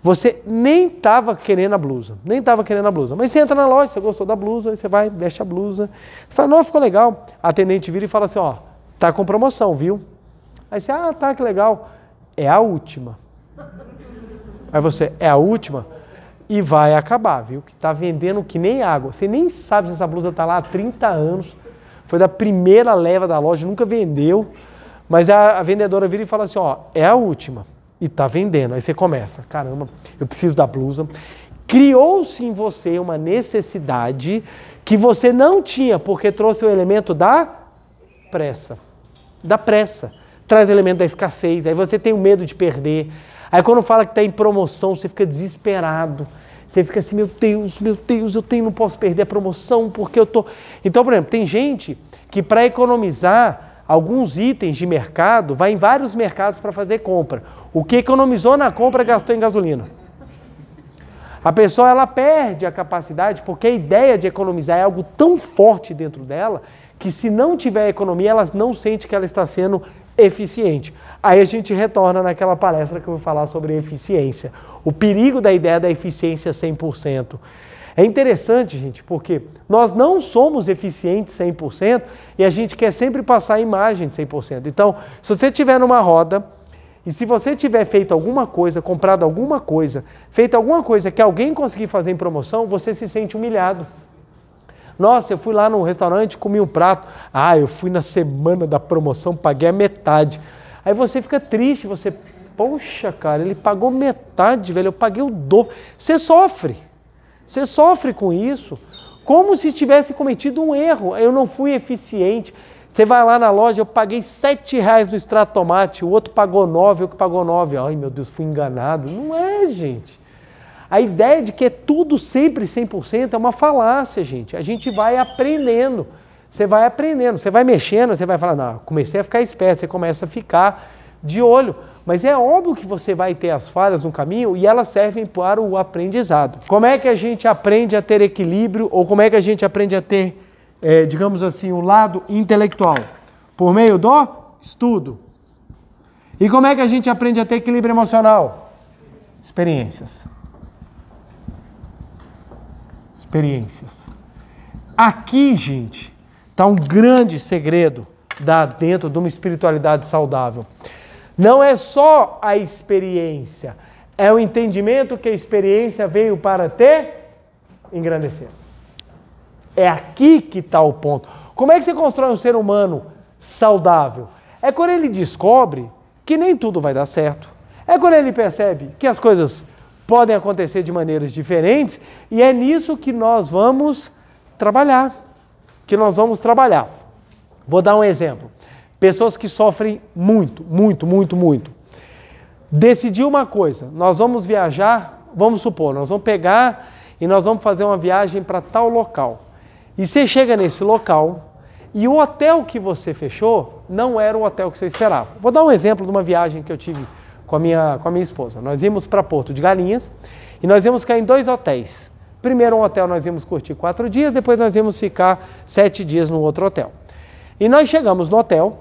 você nem estava querendo a blusa, nem estava querendo a blusa. Mas você entra na loja, você gostou da blusa, aí você vai, veste a blusa. Você fala, não, ficou legal. A atendente vira e fala assim, ó, tá com promoção, viu? Aí você, ah, tá, que legal. É a última. Aí você, é a última? E vai acabar, viu? Que tá vendendo que nem água. Você nem sabe se essa blusa tá lá há 30 anos. Foi da primeira leva da loja, nunca vendeu. Mas a, a vendedora vira e fala assim: ó, é a última. E tá vendendo. Aí você começa: caramba, eu preciso da blusa. Criou-se em você uma necessidade que você não tinha, porque trouxe o elemento da pressa. Da pressa. Traz o elemento da escassez. Aí você tem o medo de perder. Aí quando fala que está em promoção, você fica desesperado. Você fica assim, meu Deus, meu Deus, eu tenho, não posso perder a promoção porque eu tô. Então, por exemplo, tem gente que para economizar alguns itens de mercado, vai em vários mercados para fazer compra. O que economizou na compra gastou em gasolina. A pessoa ela perde a capacidade porque a ideia de economizar é algo tão forte dentro dela que se não tiver economia, ela não sente que ela está sendo eficiente. Aí a gente retorna naquela palestra que eu vou falar sobre eficiência. O perigo da ideia da eficiência 100%. É interessante, gente, porque nós não somos eficientes 100% e a gente quer sempre passar a imagem de 100%. Então, se você estiver numa roda e se você tiver feito alguma coisa, comprado alguma coisa, feito alguma coisa que alguém conseguir fazer em promoção, você se sente humilhado. Nossa, eu fui lá no restaurante, comi um prato. Ah, eu fui na semana da promoção, paguei a metade. Aí você fica triste, você, poxa, cara, ele pagou metade, velho, eu paguei o dobro. Você sofre. Você sofre com isso como se tivesse cometido um erro. Eu não fui eficiente. Você vai lá na loja, eu paguei sete reais no extrato tomate, o outro pagou nove, eu que pagou nove. Ai meu Deus, fui enganado. Não é, gente. A ideia de que é tudo sempre 100% é uma falácia, gente. A gente vai aprendendo. Você vai aprendendo, você vai mexendo, você vai falar, não, comecei a ficar esperto, você começa a ficar de olho. Mas é óbvio que você vai ter as falhas no caminho e elas servem para o aprendizado. Como é que a gente aprende a ter equilíbrio ou como é que a gente aprende a ter, é, digamos assim, o um lado intelectual? Por meio do estudo. E como é que a gente aprende a ter equilíbrio emocional? Experiências. Experiências. Aqui, gente, está um grande segredo da, dentro de uma espiritualidade saudável. Não é só a experiência, é o entendimento que a experiência veio para te engrandecer. É aqui que está o ponto. Como é que você constrói um ser humano saudável? É quando ele descobre que nem tudo vai dar certo. É quando ele percebe que as coisas podem acontecer de maneiras diferentes e é nisso que nós vamos trabalhar. Que nós vamos trabalhar. Vou dar um exemplo. Pessoas que sofrem muito, muito, muito, muito. Decidiu uma coisa, nós vamos viajar, vamos supor, nós vamos pegar e nós vamos fazer uma viagem para tal local. E você chega nesse local e o hotel que você fechou não era o hotel que você esperava. Vou dar um exemplo de uma viagem que eu tive com a minha, com a minha esposa. Nós íamos para Porto de Galinhas e nós íamos ficar em dois hotéis. Primeiro um hotel nós íamos curtir quatro dias, depois nós íamos ficar sete dias no outro hotel. E nós chegamos no hotel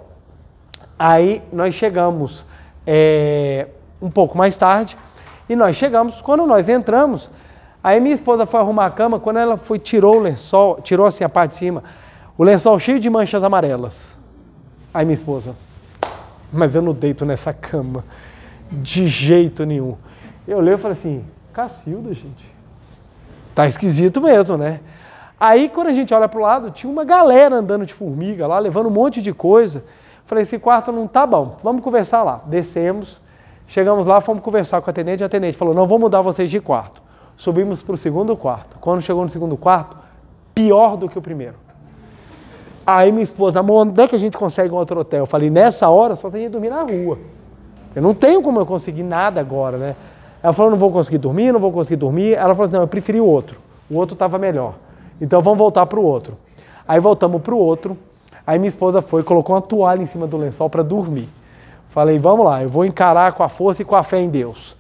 Aí nós chegamos é, um pouco mais tarde e nós chegamos. Quando nós entramos, aí minha esposa foi arrumar a cama. Quando ela foi tirou o lençol, tirou assim a parte de cima, o lençol cheio de manchas amarelas. Aí minha esposa, mas eu não deito nessa cama de jeito nenhum. Eu olhei e falei assim, Cacilda, gente. Tá esquisito mesmo, né? Aí quando a gente olha para o lado, tinha uma galera andando de formiga lá, levando um monte de coisa. Falei, esse quarto não tá bom, vamos conversar lá. Descemos, chegamos lá, fomos conversar com a atendente, a atendente falou, não, vou mudar vocês de quarto. Subimos para o segundo quarto. Quando chegou no segundo quarto, pior do que o primeiro. Aí minha esposa, amor, onde é que a gente consegue um outro hotel? Eu falei, nessa hora só se a dormir na rua. Eu não tenho como eu conseguir nada agora, né? Ela falou, não vou conseguir dormir, não vou conseguir dormir. Ela falou assim, não, eu preferi o outro. O outro estava melhor. Então vamos voltar para o outro. Aí voltamos para o outro. Aí minha esposa foi, colocou uma toalha em cima do lençol para dormir. Falei, vamos lá, eu vou encarar com a força e com a fé em Deus.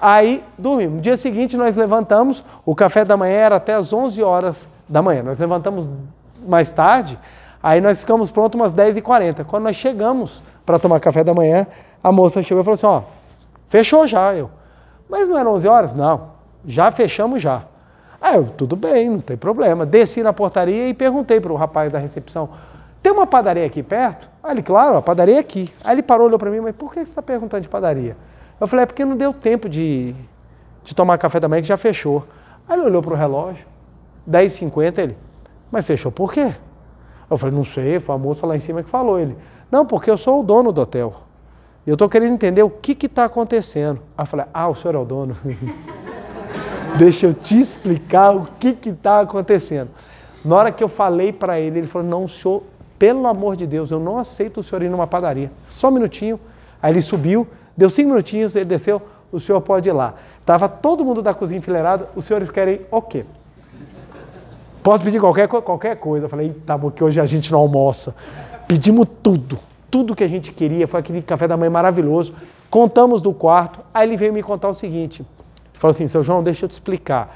Aí dormimos. No dia seguinte nós levantamos, o café da manhã era até as 11 horas da manhã. Nós levantamos mais tarde, aí nós ficamos prontos umas 10h40. Quando nós chegamos para tomar café da manhã, a moça chegou e falou assim, ó, fechou já. Eu, mas não eram 11 horas? Não, já fechamos já. Aí eu, tudo bem, não tem problema. Desci na portaria e perguntei para o rapaz da recepção, tem uma padaria aqui perto? Aí ah, ele, claro, a padaria é aqui. Aí ele parou, olhou para mim, mas por que você está perguntando de padaria? Eu falei, é porque não deu tempo de, de tomar café da manhã que já fechou. Aí ele olhou para o relógio, 10h50, ele, mas fechou por quê? Eu falei, não sei, foi a moça lá em cima que falou. Ele, não, porque eu sou o dono do hotel. Eu estou querendo entender o que está acontecendo. Aí eu falei, ah, o senhor é o dono. *laughs* Deixa eu te explicar o que está acontecendo. Na hora que eu falei para ele, ele falou, não, o senhor pelo amor de Deus, eu não aceito o senhor ir numa padaria. Só um minutinho. Aí ele subiu, deu cinco minutinhos, ele desceu, o senhor pode ir lá. Tava todo mundo da cozinha enfileirado, os senhores querem o quê? Posso pedir qualquer, qualquer coisa. Eu falei, tá bom, que hoje a gente não almoça. Pedimos tudo, tudo que a gente queria. Foi aquele café da manhã maravilhoso. Contamos do quarto. Aí ele veio me contar o seguinte: ele falou assim, seu João, deixa eu te explicar.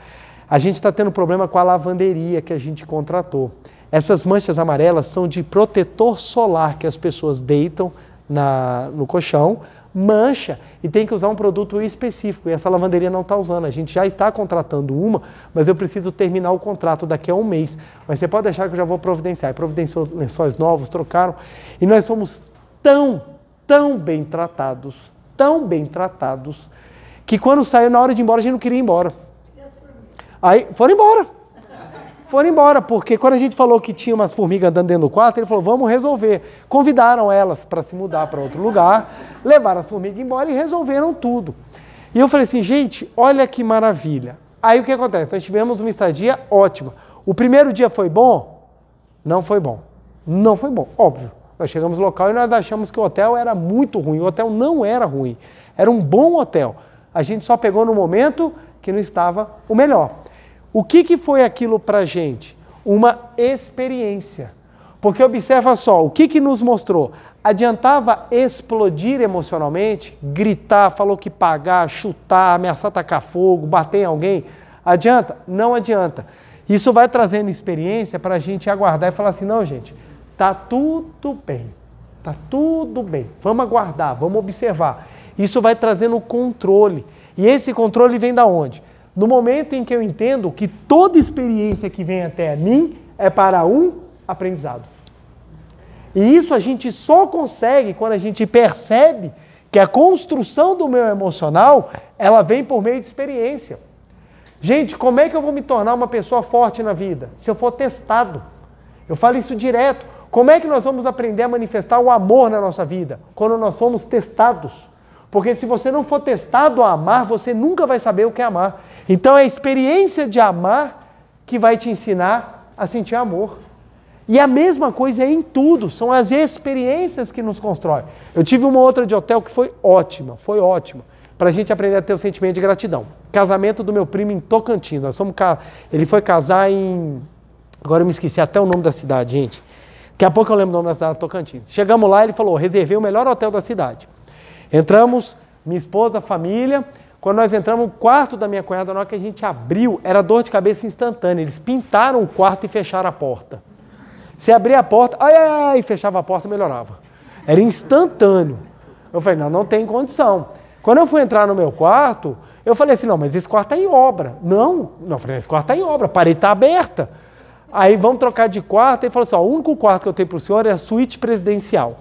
A gente está tendo problema com a lavanderia que a gente contratou. Essas manchas amarelas são de protetor solar que as pessoas deitam na, no colchão, mancha e tem que usar um produto específico. E essa lavanderia não está usando. A gente já está contratando uma, mas eu preciso terminar o contrato daqui a um mês. Mas você pode deixar que eu já vou providenciar. E providenciou lençóis novos, trocaram. E nós fomos tão, tão bem tratados, tão bem tratados, que quando saiu na hora de ir embora, a gente não queria ir embora. Aí foram embora foram embora, porque quando a gente falou que tinha umas formigas andando dentro do quarto, ele falou, vamos resolver. Convidaram elas para se mudar para outro lugar, levaram as formigas embora e resolveram tudo. E eu falei assim, gente, olha que maravilha. Aí o que acontece? Nós tivemos uma estadia ótima. O primeiro dia foi bom? Não foi bom. Não foi bom, óbvio. Nós chegamos no local e nós achamos que o hotel era muito ruim. O hotel não era ruim. Era um bom hotel. A gente só pegou no momento que não estava o melhor. O que, que foi aquilo para a gente? Uma experiência. Porque observa só, o que, que nos mostrou? Adiantava explodir emocionalmente, gritar, falou que pagar, chutar, ameaçar tacar fogo, bater em alguém? Adianta? Não adianta. Isso vai trazendo experiência para a gente aguardar e falar assim: não, gente, tá tudo bem, tá tudo bem, vamos aguardar, vamos observar. Isso vai trazendo controle. E esse controle vem da onde? No momento em que eu entendo que toda experiência que vem até mim é para um aprendizado. E isso a gente só consegue quando a gente percebe que a construção do meu emocional, ela vem por meio de experiência. Gente, como é que eu vou me tornar uma pessoa forte na vida? Se eu for testado. Eu falo isso direto. Como é que nós vamos aprender a manifestar o amor na nossa vida? Quando nós somos testados. Porque se você não for testado a amar, você nunca vai saber o que é amar. Então é a experiência de amar que vai te ensinar a sentir amor. E a mesma coisa é em tudo, são as experiências que nos constroem. Eu tive uma outra de hotel que foi ótima, foi ótima, para a gente aprender a ter o sentimento de gratidão. Casamento do meu primo em Tocantins, nós ele foi casar em, agora eu me esqueci até o nome da cidade, gente. Daqui a pouco eu lembro o nome da cidade, Tocantins. Chegamos lá, ele falou, reservei o melhor hotel da cidade. Entramos, minha esposa, família. Quando nós entramos, o quarto da minha cunhada, na hora que a gente abriu, era dor de cabeça instantânea. Eles pintaram o quarto e fecharam a porta. Se abria a porta, ai, ai, ai, fechava a porta, melhorava. Era instantâneo. Eu falei, não, não tem condição. Quando eu fui entrar no meu quarto, eu falei assim, não, mas esse quarto está em obra. Não, não, eu falei, esse quarto está em obra, a parede está aberta. Aí vamos trocar de quarto. Ele falou assim, ó, o único quarto que eu tenho para o senhor é a suíte presidencial.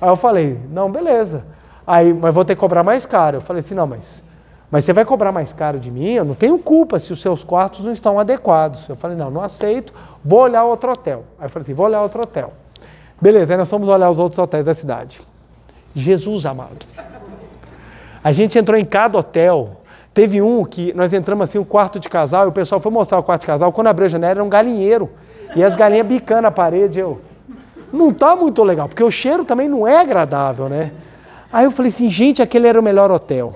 Aí eu falei, não, beleza. Aí, mas vou ter que cobrar mais caro. Eu falei assim, não, mas, mas você vai cobrar mais caro de mim? Eu não tenho culpa se os seus quartos não estão adequados. Eu falei, não, não aceito, vou olhar outro hotel. Aí eu falei assim, vou olhar outro hotel. Beleza, aí nós fomos olhar os outros hotéis da cidade. Jesus amado. A gente entrou em cada hotel. Teve um que nós entramos assim, um quarto de casal, e o pessoal foi mostrar o quarto de casal. Quando abriu a janela, era um galinheiro. E as galinhas bicando a parede. Eu, não tá muito legal, porque o cheiro também não é agradável, né? Aí eu falei assim, gente, aquele era o melhor hotel.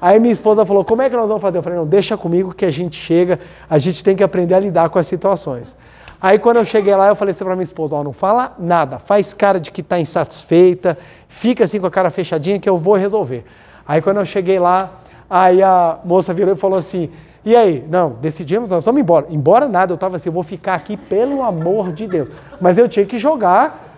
Aí minha esposa falou, como é que nós vamos fazer? Eu falei, não, deixa comigo que a gente chega, a gente tem que aprender a lidar com as situações. Aí quando eu cheguei lá, eu falei assim para minha esposa, ó, não fala nada, faz cara de que está insatisfeita, fica assim com a cara fechadinha que eu vou resolver. Aí quando eu cheguei lá, aí a moça virou e falou assim, e aí? Não, decidimos, nós vamos embora. Embora nada, eu estava assim, eu vou ficar aqui pelo amor de Deus. Mas eu tinha que jogar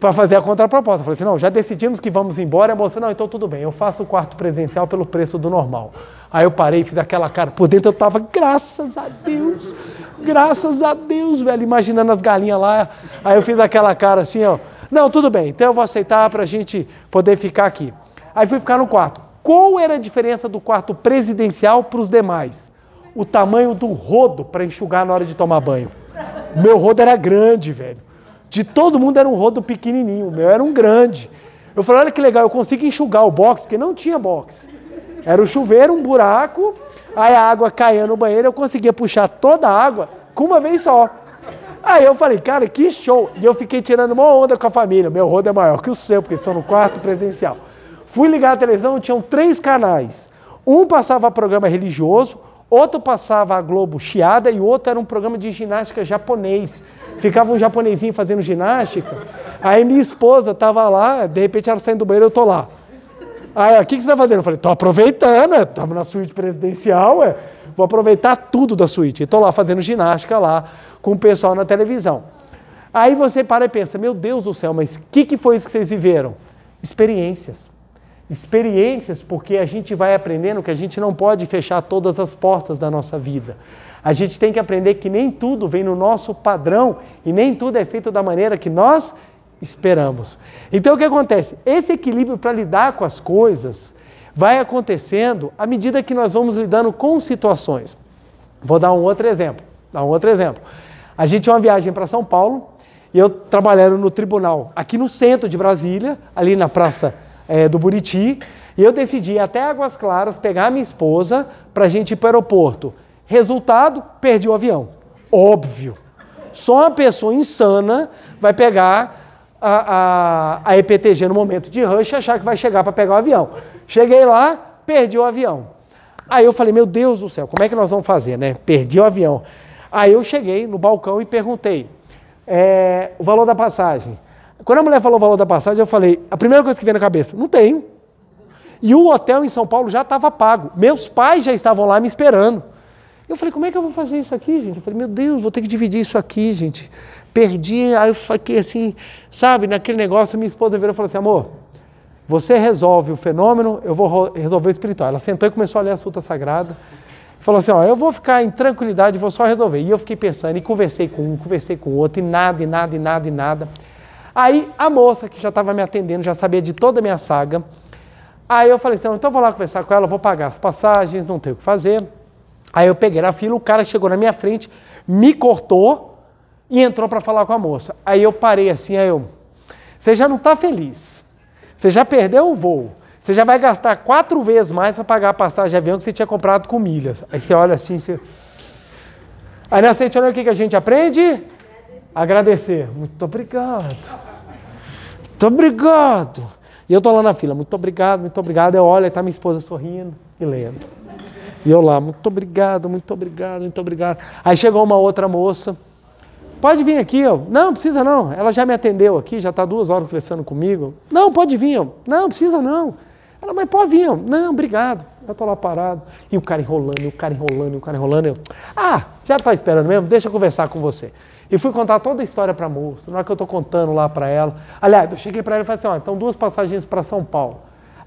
para fazer a contraproposta. Eu falei assim, não, já decidimos que vamos embora. A moça, assim, não, então tudo bem, eu faço o quarto presencial pelo preço do normal. Aí eu parei, fiz aquela cara por dentro, eu tava, graças a Deus, graças a Deus, velho, imaginando as galinhas lá. Aí eu fiz aquela cara assim, ó, não, tudo bem, então eu vou aceitar para a gente poder ficar aqui. Aí fui ficar no quarto. Qual era a diferença do quarto presidencial para os demais? O tamanho do rodo para enxugar na hora de tomar banho. Meu rodo era grande, velho. De todo mundo era um rodo pequenininho, o meu era um grande. Eu falei, olha que legal, eu consigo enxugar o box, porque não tinha box. Era o chuveiro, um buraco, aí a água caía no banheiro, eu conseguia puxar toda a água com uma vez só. Aí eu falei, cara, que show! E eu fiquei tirando uma onda com a família. Meu rodo é maior que o seu, porque estou no quarto presidencial. Fui ligar a televisão, tinham três canais. Um passava programa religioso, outro passava a Globo chiada e outro era um programa de ginástica japonês ficava um japonesinho fazendo ginástica. Aí minha esposa estava lá, de repente ela saindo do banheiro, eu estou lá. Aí, o que, que você está fazendo? Eu falei, estou aproveitando, estamos é, na suíte presidencial, ué. vou aproveitar tudo da suíte. Estou lá fazendo ginástica lá com o pessoal na televisão. Aí você para e pensa, meu Deus do céu, mas o que, que foi isso que vocês viveram? Experiências. Experiências, porque a gente vai aprendendo que a gente não pode fechar todas as portas da nossa vida. A gente tem que aprender que nem tudo vem no nosso padrão e nem tudo é feito da maneira que nós esperamos. Então o que acontece? Esse equilíbrio para lidar com as coisas vai acontecendo à medida que nós vamos lidando com situações. Vou dar um outro exemplo. Dar um outro exemplo. A gente tinha uma viagem para São Paulo e eu trabalhando no tribunal aqui no centro de Brasília, ali na praça é, do Buriti, e eu decidi ir até Águas Claras pegar a minha esposa para a gente ir para o aeroporto. Resultado: perdi o avião. Óbvio. Só uma pessoa insana vai pegar a, a, a EPTG no momento de rush e achar que vai chegar para pegar o avião. Cheguei lá, perdi o avião. Aí eu falei, meu Deus do céu, como é que nós vamos fazer, né? Perdi o avião. Aí eu cheguei no balcão e perguntei é, o valor da passagem. Quando a mulher falou o valor da passagem, eu falei, a primeira coisa que veio na cabeça, não tenho. E o hotel em São Paulo já estava pago. Meus pais já estavam lá me esperando. Eu falei, como é que eu vou fazer isso aqui, gente? Eu falei, meu Deus, vou ter que dividir isso aqui, gente. Perdi, aí eu fiquei assim, sabe, naquele negócio, minha esposa virou e falou assim, amor, você resolve o fenômeno, eu vou resolver o espiritual. Ela sentou e começou a ler a Suta Sagrada. Falou assim, ó, eu vou ficar em tranquilidade, vou só resolver. E eu fiquei pensando, e conversei com um, conversei com o outro, e nada, e nada, e nada, e nada. Aí a moça que já estava me atendendo, já sabia de toda a minha saga. Aí eu falei assim, então eu vou lá conversar com ela, vou pagar as passagens, não tenho o que fazer. Aí eu peguei na fila, o cara chegou na minha frente, me cortou e entrou para falar com a moça. Aí eu parei assim, aí eu, você já não está feliz, você já perdeu o voo, você já vai gastar quatro vezes mais para pagar a passagem de avião que você tinha comprado com milhas. Aí você olha assim, você... aí nessa olha o que, a gente aprende? Agradecer. Muito obrigado. Muito obrigado. E eu tô lá na fila, muito obrigado, muito obrigado. Eu olho, e tá minha esposa sorrindo e lendo. E eu lá, muito obrigado, muito obrigado, muito obrigado. Aí chegou uma outra moça, pode vir aqui, ó. Não, precisa não. Ela já me atendeu aqui, já está duas horas conversando comigo. Não, pode vir, ó. Não, precisa não. Ela, mas pode vir, ó. Não, obrigado. Eu estou lá parado. E o cara enrolando, e o cara enrolando, e o cara enrolando. Eu, ah, já está esperando mesmo? Deixa eu conversar com você. E fui contar toda a história para a moça, na hora que eu estou contando lá para ela. Aliás, eu cheguei para ela e falei assim: ó, então duas passagens para São Paulo.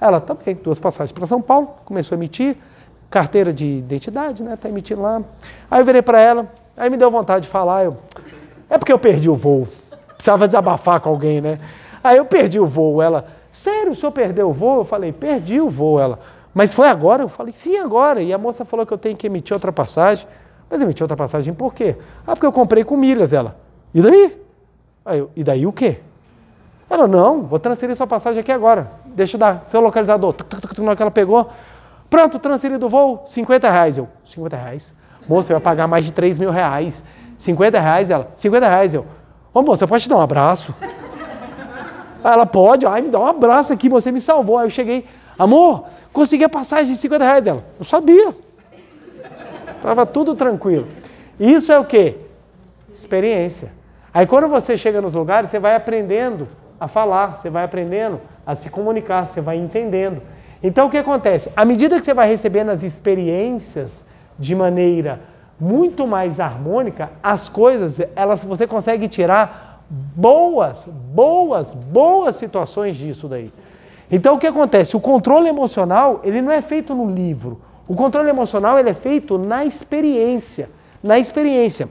Ela também, tá duas passagens para São Paulo, começou a emitir carteira de identidade, né? Tá emitindo lá. Aí eu virei para ela, aí me deu vontade de falar, eu, é porque eu perdi o voo. Precisava desabafar com alguém, né? Aí eu perdi o voo, ela, sério, o senhor perdeu o voo? Eu falei, perdi o voo, ela. Mas foi agora? Eu falei, sim, agora. E a moça falou que eu tenho que emitir outra passagem. Mas emitir outra passagem por quê? Ah, porque eu comprei com milhas, ela. E daí? Aí eu, e daí o quê? Ela, não, vou transferir sua passagem aqui agora. Deixa eu dar seu localizador. Tuc, tuc, tuc, na hora que ela pegou, Pronto, transferido o voo, 50 reais. Eu, 50 reais? Moça, eu ia pagar mais de 3 mil reais. 50 reais, ela, 50 reais. Eu, ô moça, pode te dar um abraço? Ela, pode, ai, me dá um abraço aqui, você me salvou. Aí eu cheguei, amor, consegui a passagem de 50 reais. Ela, eu sabia. Tava tudo tranquilo. Isso é o quê? Experiência. Aí quando você chega nos lugares, você vai aprendendo a falar, você vai aprendendo a se comunicar, você vai entendendo. Então o que acontece? À medida que você vai recebendo as experiências de maneira muito mais harmônica, as coisas, elas você consegue tirar boas, boas, boas situações disso daí. Então o que acontece? O controle emocional, ele não é feito no livro. O controle emocional, ele é feito na experiência, na experiência.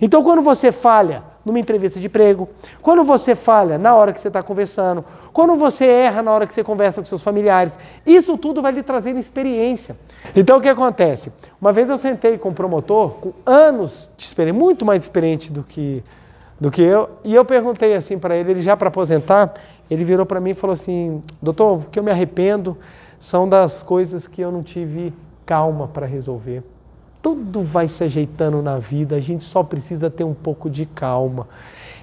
Então quando você falha numa entrevista de emprego, quando você falha na hora que você está conversando, quando você erra na hora que você conversa com seus familiares, isso tudo vai lhe trazer experiência. Então o que acontece? Uma vez eu sentei com um promotor com anos de experiência, muito mais experiente do que, do que eu, e eu perguntei assim para ele, ele já para aposentar, ele virou para mim e falou assim: Doutor, o que eu me arrependo são das coisas que eu não tive calma para resolver tudo vai se ajeitando na vida, a gente só precisa ter um pouco de calma.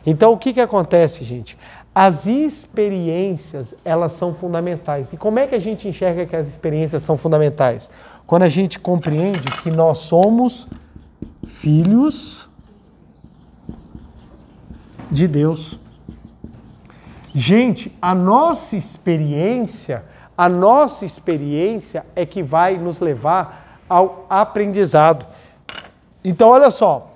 Então, o que, que acontece, gente? As experiências, elas são fundamentais. E como é que a gente enxerga que as experiências são fundamentais? Quando a gente compreende que nós somos filhos de Deus. Gente, a nossa experiência, a nossa experiência é que vai nos levar ao aprendizado. Então, olha só,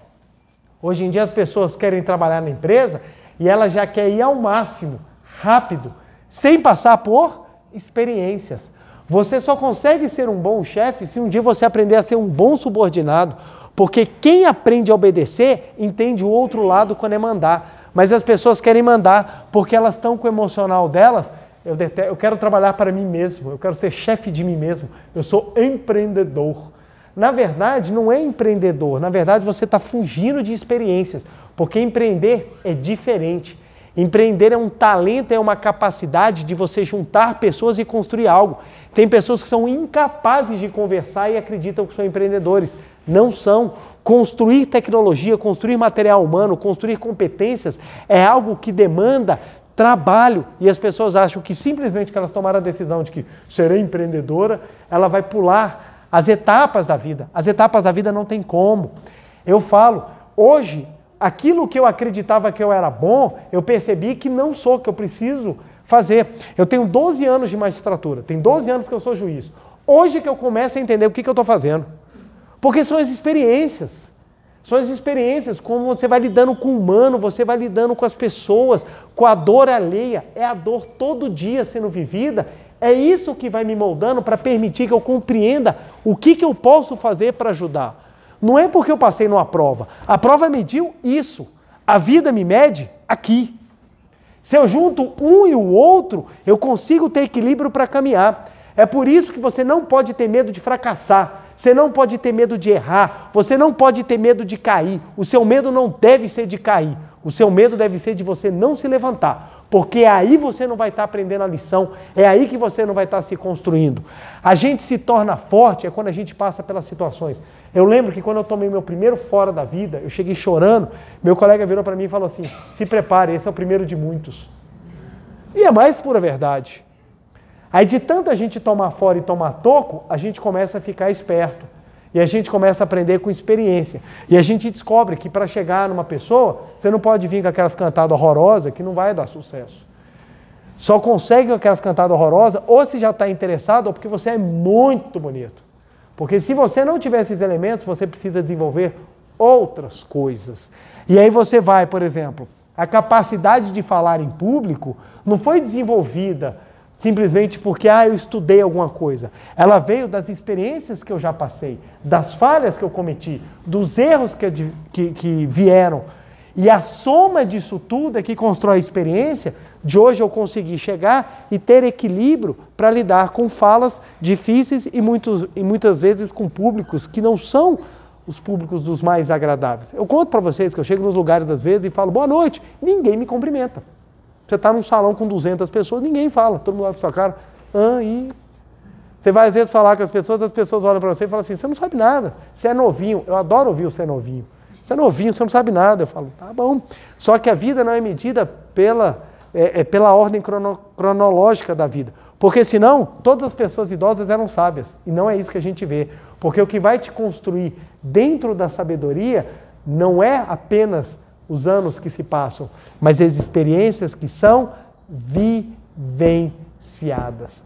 hoje em dia as pessoas querem trabalhar na empresa e ela já quer ir ao máximo, rápido, sem passar por experiências. Você só consegue ser um bom chefe se um dia você aprender a ser um bom subordinado, porque quem aprende a obedecer entende o outro lado quando é mandar. Mas as pessoas querem mandar porque elas estão com o emocional delas eu, detesto, eu quero trabalhar para mim mesmo, eu quero ser chefe de mim mesmo, eu sou empreendedor. Na verdade, não é empreendedor, na verdade, você está fugindo de experiências, porque empreender é diferente. Empreender é um talento, é uma capacidade de você juntar pessoas e construir algo. Tem pessoas que são incapazes de conversar e acreditam que são empreendedores. Não são. Construir tecnologia, construir material humano, construir competências é algo que demanda trabalho e as pessoas acham que simplesmente que elas tomaram a decisão de que serei empreendedora, ela vai pular as etapas da vida. As etapas da vida não tem como. Eu falo, hoje, aquilo que eu acreditava que eu era bom, eu percebi que não sou, que eu preciso fazer. Eu tenho 12 anos de magistratura, tem 12 anos que eu sou juiz. Hoje que eu começo a entender o que, que eu estou fazendo. Porque são as experiências. São as experiências, como você vai lidando com o humano, você vai lidando com as pessoas, com a dor alheia. É a dor todo dia sendo vivida. É isso que vai me moldando para permitir que eu compreenda o que, que eu posso fazer para ajudar. Não é porque eu passei numa prova. A prova mediu isso. A vida me mede aqui. Se eu junto um e o outro, eu consigo ter equilíbrio para caminhar. É por isso que você não pode ter medo de fracassar. Você não pode ter medo de errar. Você não pode ter medo de cair. O seu medo não deve ser de cair. O seu medo deve ser de você não se levantar. Porque é aí você não vai estar aprendendo a lição, é aí que você não vai estar se construindo. A gente se torna forte é quando a gente passa pelas situações. Eu lembro que quando eu tomei meu primeiro fora da vida, eu cheguei chorando, meu colega virou para mim e falou assim: se prepare, esse é o primeiro de muitos. E é mais pura verdade. Aí de tanta gente tomar fora e tomar toco, a gente começa a ficar esperto. E a gente começa a aprender com experiência. E a gente descobre que para chegar numa pessoa, você não pode vir com aquelas cantadas horrorosas que não vai dar sucesso. Só consegue aquelas cantadas horrorosas ou se já está interessado ou porque você é muito bonito. Porque se você não tiver esses elementos, você precisa desenvolver outras coisas. E aí você vai, por exemplo, a capacidade de falar em público não foi desenvolvida simplesmente porque ah, eu estudei alguma coisa. Ela veio das experiências que eu já passei, das falhas que eu cometi, dos erros que, que, que vieram. E a soma disso tudo é que constrói a experiência de hoje eu conseguir chegar e ter equilíbrio para lidar com falas difíceis e, muitos, e muitas vezes com públicos que não são os públicos dos mais agradáveis. Eu conto para vocês que eu chego nos lugares às vezes e falo boa noite, ninguém me cumprimenta. Você está num salão com 200 pessoas, ninguém fala, todo mundo olha para sua cara. Ah, e... Você vai às vezes falar com as pessoas, as pessoas olham para você e falam assim: você não sabe nada, você é novinho. Eu adoro ouvir você é novinho. Você é novinho, você não sabe nada. Eu falo: tá bom. Só que a vida não é medida pela, é, é pela ordem crono, cronológica da vida. Porque senão, todas as pessoas idosas eram sábias. E não é isso que a gente vê. Porque o que vai te construir dentro da sabedoria não é apenas os anos que se passam, mas as experiências que são vivenciadas.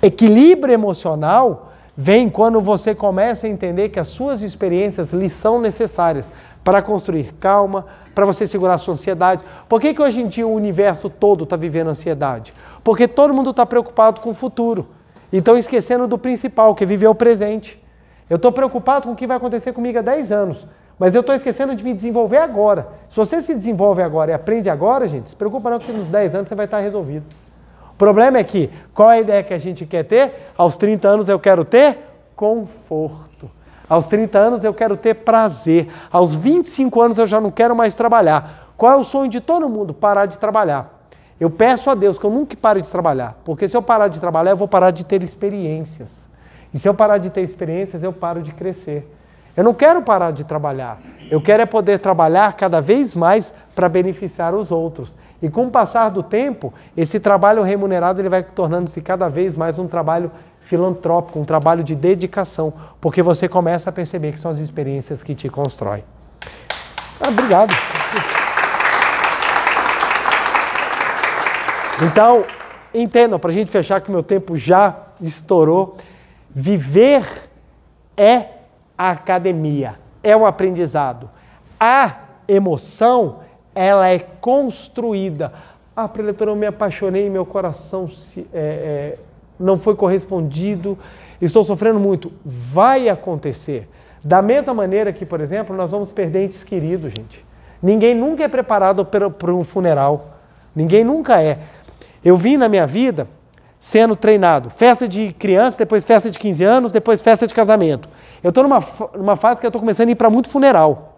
Equilíbrio emocional vem quando você começa a entender que as suas experiências lhe são necessárias para construir calma, para você segurar a sua ansiedade. Por que, que hoje em dia o universo todo está vivendo ansiedade? Porque todo mundo está preocupado com o futuro. Então esquecendo do principal, que é viver o presente. Eu estou preocupado com o que vai acontecer comigo há 10 anos. Mas eu estou esquecendo de me desenvolver agora. Se você se desenvolve agora e aprende agora, gente, se preocupa não que nos 10 anos você vai estar tá resolvido. O problema é que, qual é a ideia que a gente quer ter? Aos 30 anos eu quero ter conforto. Aos 30 anos eu quero ter prazer. Aos 25 anos eu já não quero mais trabalhar. Qual é o sonho de todo mundo? Parar de trabalhar. Eu peço a Deus que eu nunca pare de trabalhar, porque se eu parar de trabalhar, eu vou parar de ter experiências. E se eu parar de ter experiências, eu paro de crescer. Eu não quero parar de trabalhar. Eu quero é poder trabalhar cada vez mais para beneficiar os outros. E com o passar do tempo, esse trabalho remunerado ele vai tornando-se cada vez mais um trabalho filantrópico, um trabalho de dedicação, porque você começa a perceber que são as experiências que te constroem. Ah, obrigado. Então, entendam, para a gente fechar que meu tempo já estourou, viver é a academia, é o aprendizado. A emoção, ela é construída. Ah, preletor, eu me apaixonei, meu coração se, é, é, não foi correspondido, estou sofrendo muito. Vai acontecer. Da mesma maneira que, por exemplo, nós vamos perder entes queridos, gente. Ninguém nunca é preparado para um funeral. Ninguém nunca é. Eu vim na minha vida sendo treinado. Festa de criança, depois festa de 15 anos, depois festa de casamento. Eu estou numa, numa fase que eu estou começando a ir para muito funeral.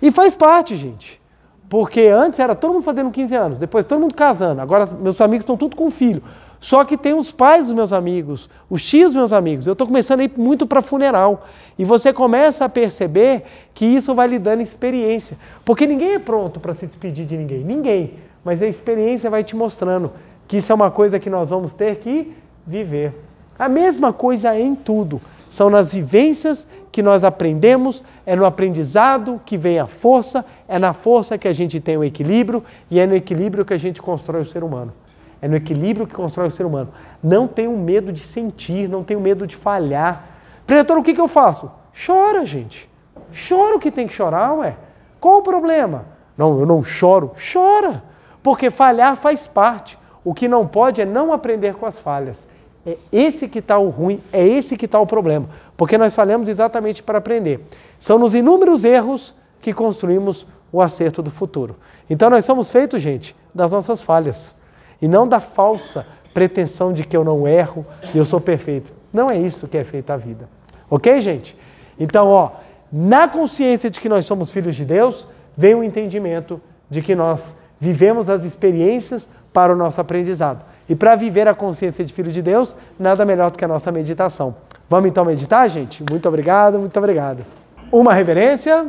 E faz parte, gente. Porque antes era todo mundo fazendo 15 anos, depois todo mundo casando. Agora meus amigos estão tudo com filho. Só que tem os pais dos meus amigos, os tios dos meus amigos. Eu estou começando a ir muito para funeral. E você começa a perceber que isso vai lhe dando experiência. Porque ninguém é pronto para se despedir de ninguém. Ninguém. Mas a experiência vai te mostrando que isso é uma coisa que nós vamos ter que viver. A mesma coisa é em tudo são nas vivências que nós aprendemos, é no aprendizado que vem a força, é na força que a gente tem o equilíbrio e é no equilíbrio que a gente constrói o ser humano. É no equilíbrio que constrói o ser humano. Não tenho medo de sentir, não tenho medo de falhar. Predator, o que, que eu faço? Chora, gente. Chora o que tem que chorar, ué. Qual o problema? Não, eu não choro. Chora, porque falhar faz parte. O que não pode é não aprender com as falhas. É esse que está o ruim, é esse que está o problema. Porque nós falhamos exatamente para aprender. São nos inúmeros erros que construímos o acerto do futuro. Então nós somos feitos, gente, das nossas falhas. E não da falsa pretensão de que eu não erro e eu sou perfeito. Não é isso que é feita a vida. Ok, gente? Então, ó, na consciência de que nós somos filhos de Deus, vem o entendimento de que nós vivemos as experiências para o nosso aprendizado. E para viver a consciência de filho de Deus, nada melhor do que a nossa meditação. Vamos então meditar, gente? Muito obrigado, muito obrigado. Uma reverência.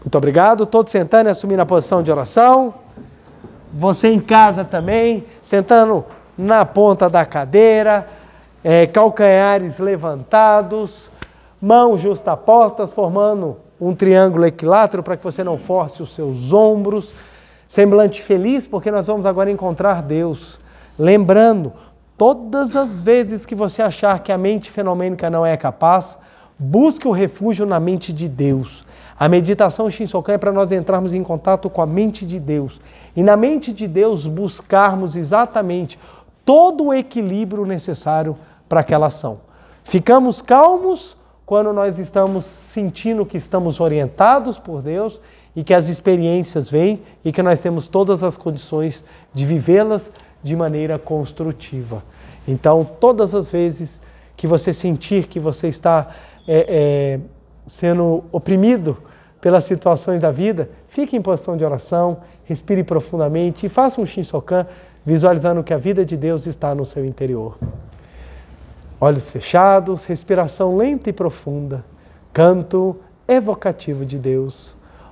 Muito obrigado. Todos sentando e assumindo a posição de oração. Você em casa também, sentando na ponta da cadeira, é, calcanhares levantados, mãos justapostas, formando um triângulo equilátero para que você não force os seus ombros. Semblante feliz, porque nós vamos agora encontrar Deus. Lembrando, todas as vezes que você achar que a mente fenomênica não é capaz, busque o refúgio na mente de Deus. A meditação Shinsokan é para nós entrarmos em contato com a mente de Deus e na mente de Deus buscarmos exatamente todo o equilíbrio necessário para aquela ação. Ficamos calmos quando nós estamos sentindo que estamos orientados por Deus e que as experiências vêm e que nós temos todas as condições de vivê-las de maneira construtiva. Então, todas as vezes que você sentir que você está é, é, sendo oprimido pelas situações da vida, fique em posição de oração, respire profundamente e faça um Shinsokan visualizando que a vida de Deus está no seu interior. Olhos fechados, respiração lenta e profunda, canto evocativo de Deus.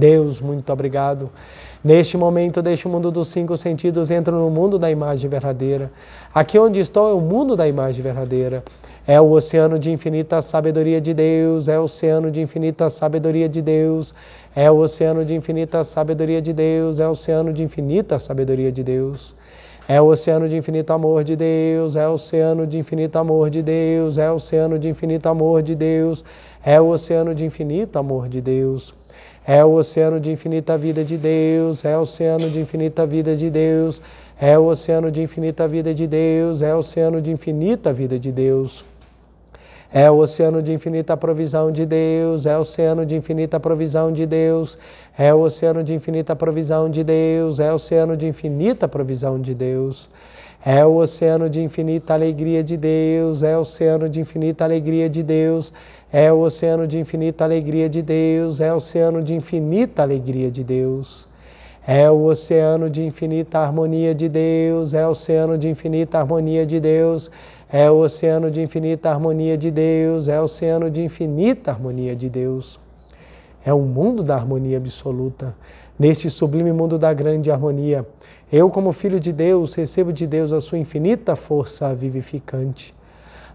Deus, muito obrigado. Neste momento, deixo o mundo dos cinco sentidos, entro no mundo da imagem verdadeira. Aqui onde estou é o mundo da imagem verdadeira. É o oceano de infinita sabedoria de Deus, é o oceano de infinita sabedoria de Deus, é o oceano de infinita sabedoria de Deus, é o oceano de infinita sabedoria de Deus. É o oceano de infinito amor de Deus, é o oceano de infinito amor de Deus, é o oceano de infinito amor de Deus, é o oceano de infinito amor de Deus. É o oceano de infinita vida de Deus, é o oceano de infinita vida de Deus, é o oceano de infinita vida de Deus, é o oceano de infinita vida de Deus. É o oceano de infinita provisão de Deus, é o oceano de infinita provisão de Deus, é o oceano de infinita provisão de Deus, é o oceano de infinita provisão de Deus. É o oceano de infinita alegria de Deus, é o oceano de infinita alegria de Deus. É é o oceano de infinita alegria de Deus, é o oceano de infinita alegria de Deus. É o oceano de infinita harmonia de Deus, é o oceano de infinita harmonia de Deus, é o oceano de infinita harmonia de Deus, é o oceano de infinita harmonia de Deus. É o mundo da harmonia absoluta, neste sublime mundo da grande harmonia. Eu, como filho de Deus, recebo de Deus a sua infinita força vivificante.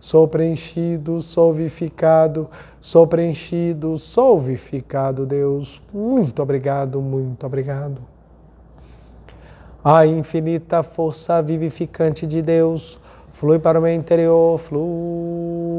sou preenchido, sou vivificado, sou preenchido, sou vivificado, Deus. Muito obrigado, muito obrigado. A infinita força vivificante de Deus flui para o meu interior, flui.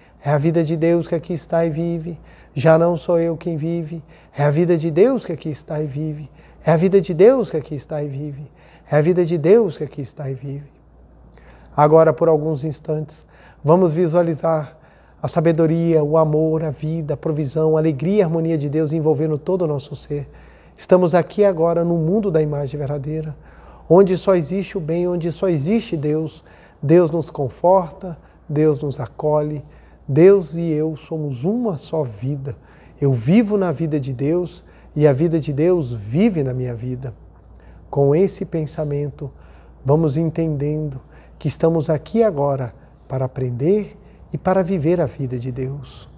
é a vida de Deus que aqui está e vive. Já não sou eu quem vive. É a vida de Deus que aqui está e vive. É a vida de Deus que aqui está e vive. É a vida de Deus que aqui está e vive. Agora, por alguns instantes, vamos visualizar a sabedoria, o amor, a vida, a provisão, a alegria e a harmonia de Deus envolvendo todo o nosso ser. Estamos aqui agora no mundo da imagem verdadeira, onde só existe o bem, onde só existe Deus. Deus nos conforta, Deus nos acolhe, Deus e eu somos uma só vida. Eu vivo na vida de Deus e a vida de Deus vive na minha vida. Com esse pensamento, vamos entendendo que estamos aqui agora para aprender e para viver a vida de Deus.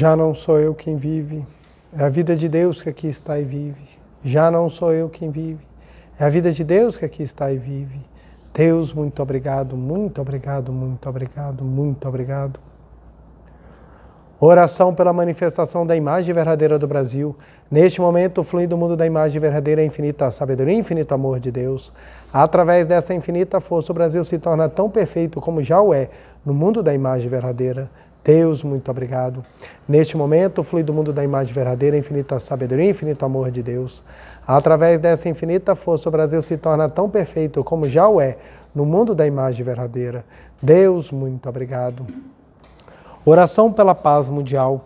Já não sou eu quem vive, é a vida de Deus que aqui está e vive. Já não sou eu quem vive, é a vida de Deus que aqui está e vive. Deus, muito obrigado, muito obrigado, muito obrigado, muito obrigado. Oração pela manifestação da imagem verdadeira do Brasil. Neste momento, flui do mundo da imagem verdadeira, é infinita sabedoria infinito amor de Deus. Através dessa infinita força, o Brasil se torna tão perfeito como já o é no mundo da imagem verdadeira. Deus, muito obrigado. Neste momento, flui do mundo da imagem verdadeira, infinita sabedoria, infinito amor de Deus. Através dessa infinita força, o Brasil se torna tão perfeito como já o é no mundo da imagem verdadeira. Deus, muito obrigado. Oração pela paz mundial.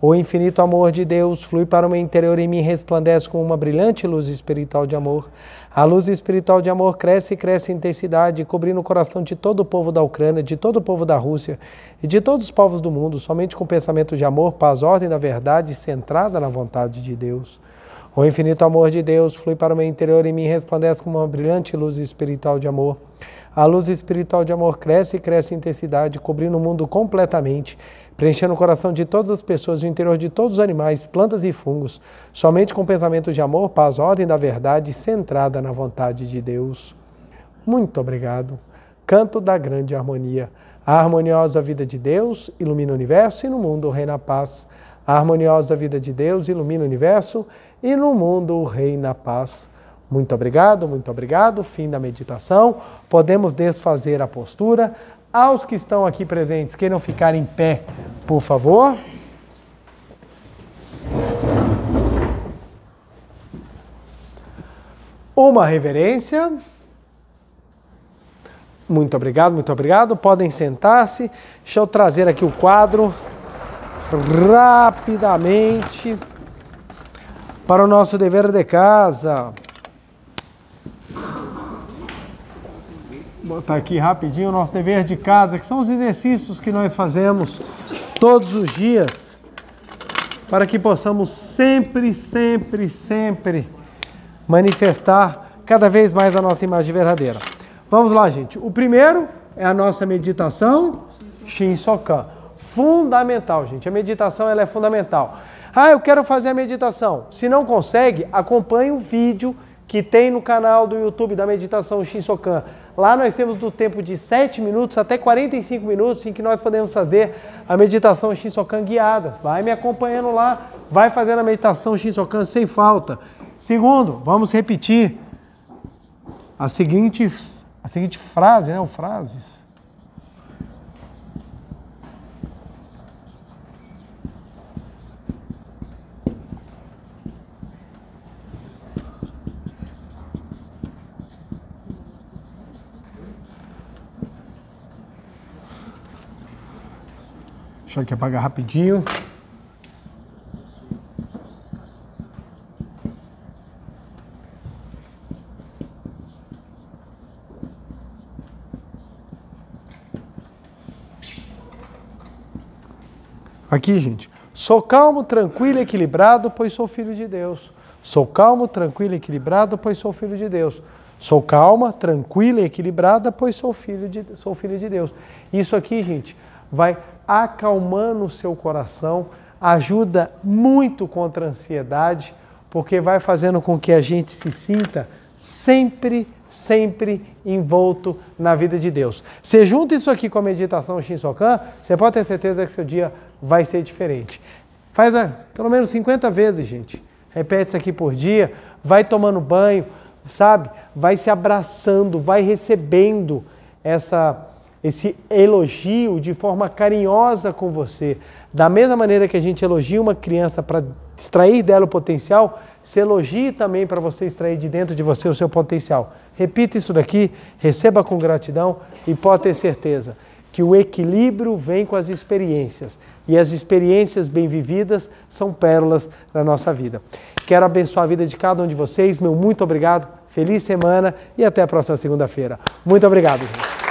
O infinito amor de Deus flui para o meu interior e me resplandece com uma brilhante luz espiritual de amor a luz espiritual de amor cresce e cresce em intensidade, cobrindo o coração de todo o povo da Ucrânia, de todo o povo da Rússia e de todos os povos do mundo, somente com pensamento de amor, paz, ordem da verdade, centrada na vontade de Deus. O infinito amor de Deus flui para o meu interior e me resplandece como uma brilhante luz espiritual de amor. A luz espiritual de amor cresce e cresce em intensidade, cobrindo o mundo completamente preenchendo o coração de todas as pessoas, o interior de todos os animais, plantas e fungos, somente com pensamentos de amor, paz, ordem da verdade, centrada na vontade de Deus. Muito obrigado. Canto da grande harmonia. A harmoniosa vida de Deus ilumina o universo e no mundo reina a paz. A harmoniosa vida de Deus ilumina o universo e no mundo reina a paz. Muito obrigado, muito obrigado. Fim da meditação. Podemos desfazer a postura, aos que estão aqui presentes, queiram ficar em pé, por favor. Uma reverência. Muito obrigado, muito obrigado. Podem sentar-se. Deixa eu trazer aqui o quadro rapidamente para o nosso dever de casa. botar aqui rapidinho o nosso dever de casa, que são os exercícios que nós fazemos todos os dias, para que possamos sempre, sempre, sempre manifestar cada vez mais a nossa imagem verdadeira. Vamos lá, gente. O primeiro é a nossa meditação Sokan. Fundamental, gente. A meditação ela é fundamental. Ah, eu quero fazer a meditação. Se não consegue, acompanhe o vídeo que tem no canal do YouTube da meditação Sokan. Lá nós temos do tempo de 7 minutos até 45 minutos em que nós podemos fazer a meditação Shinsokan guiada. Vai me acompanhando lá, vai fazendo a meditação Shinsokan sem falta. Segundo, vamos repetir a seguinte a seguinte frase, né, ou frases Deixa aqui apagar rapidinho. Aqui, gente. Sou calmo, tranquilo e equilibrado, pois sou filho de Deus. Sou calmo, tranquilo e equilibrado, pois sou filho de Deus. Sou calma, tranquila e equilibrada, pois sou filho de, sou filho de Deus. Isso aqui, gente, vai acalmando o seu coração, ajuda muito contra a ansiedade, porque vai fazendo com que a gente se sinta sempre, sempre envolto na vida de Deus. Você junta isso aqui com a meditação Shinsokan, você pode ter certeza que seu dia vai ser diferente. Faz né, pelo menos 50 vezes, gente. Repete isso aqui por dia, vai tomando banho, sabe? Vai se abraçando, vai recebendo essa esse elogio de forma carinhosa com você. Da mesma maneira que a gente elogia uma criança para extrair dela o potencial, se elogie também para você extrair de dentro de você o seu potencial. Repita isso daqui, receba com gratidão e pode ter certeza que o equilíbrio vem com as experiências. E as experiências bem vividas são pérolas na nossa vida. Quero abençoar a vida de cada um de vocês. Meu muito obrigado, feliz semana e até a próxima segunda-feira. Muito obrigado, gente.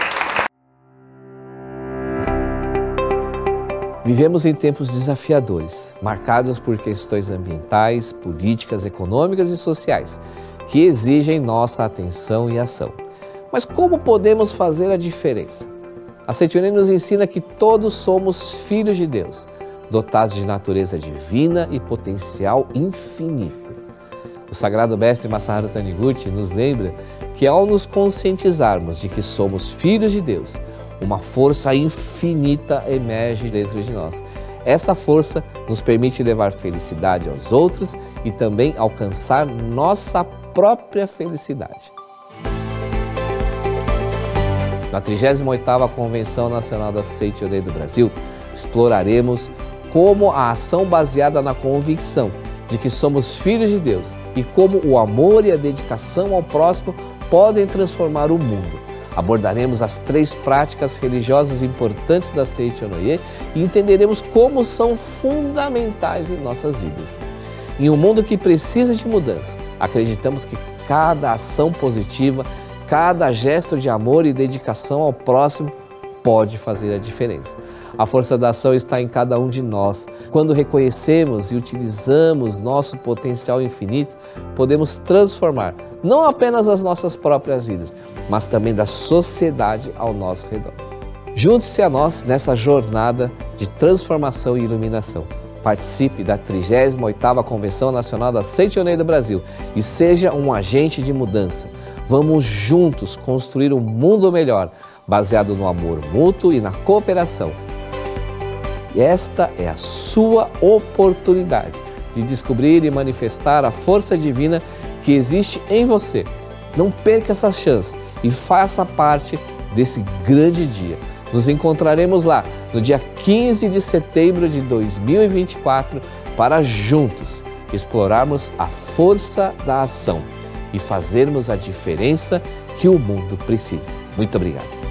Vivemos em tempos desafiadores, marcados por questões ambientais, políticas, econômicas e sociais, que exigem nossa atenção e ação. Mas como podemos fazer a diferença? A Centurion nos ensina que todos somos filhos de Deus, dotados de natureza divina e potencial infinito. O sagrado mestre Masaharu Taniguchi nos lembra que ao nos conscientizarmos de que somos filhos de Deus, uma força infinita emerge dentro de nós. Essa força nos permite levar felicidade aos outros e também alcançar nossa própria felicidade. Na 38ª Convenção Nacional da Seicho Day do Brasil, exploraremos como a ação baseada na convicção de que somos filhos de Deus e como o amor e a dedicação ao próximo podem transformar o mundo. Abordaremos as três práticas religiosas importantes da Onoye e entenderemos como são fundamentais em nossas vidas. Em um mundo que precisa de mudança, acreditamos que cada ação positiva, cada gesto de amor e dedicação ao próximo pode fazer a diferença. A força da ação está em cada um de nós. Quando reconhecemos e utilizamos nosso potencial infinito, podemos transformar não apenas as nossas próprias vidas, mas também da sociedade ao nosso redor. Junte-se a nós nessa jornada de transformação e iluminação. Participe da 38ª Convenção Nacional da Sentinel do Brasil e seja um agente de mudança. Vamos juntos construir um mundo melhor, baseado no amor mútuo e na cooperação. Esta é a sua oportunidade de descobrir e manifestar a força divina que existe em você. Não perca essa chance e faça parte desse grande dia. Nos encontraremos lá no dia 15 de setembro de 2024 para juntos explorarmos a força da ação e fazermos a diferença que o mundo precisa. Muito obrigado.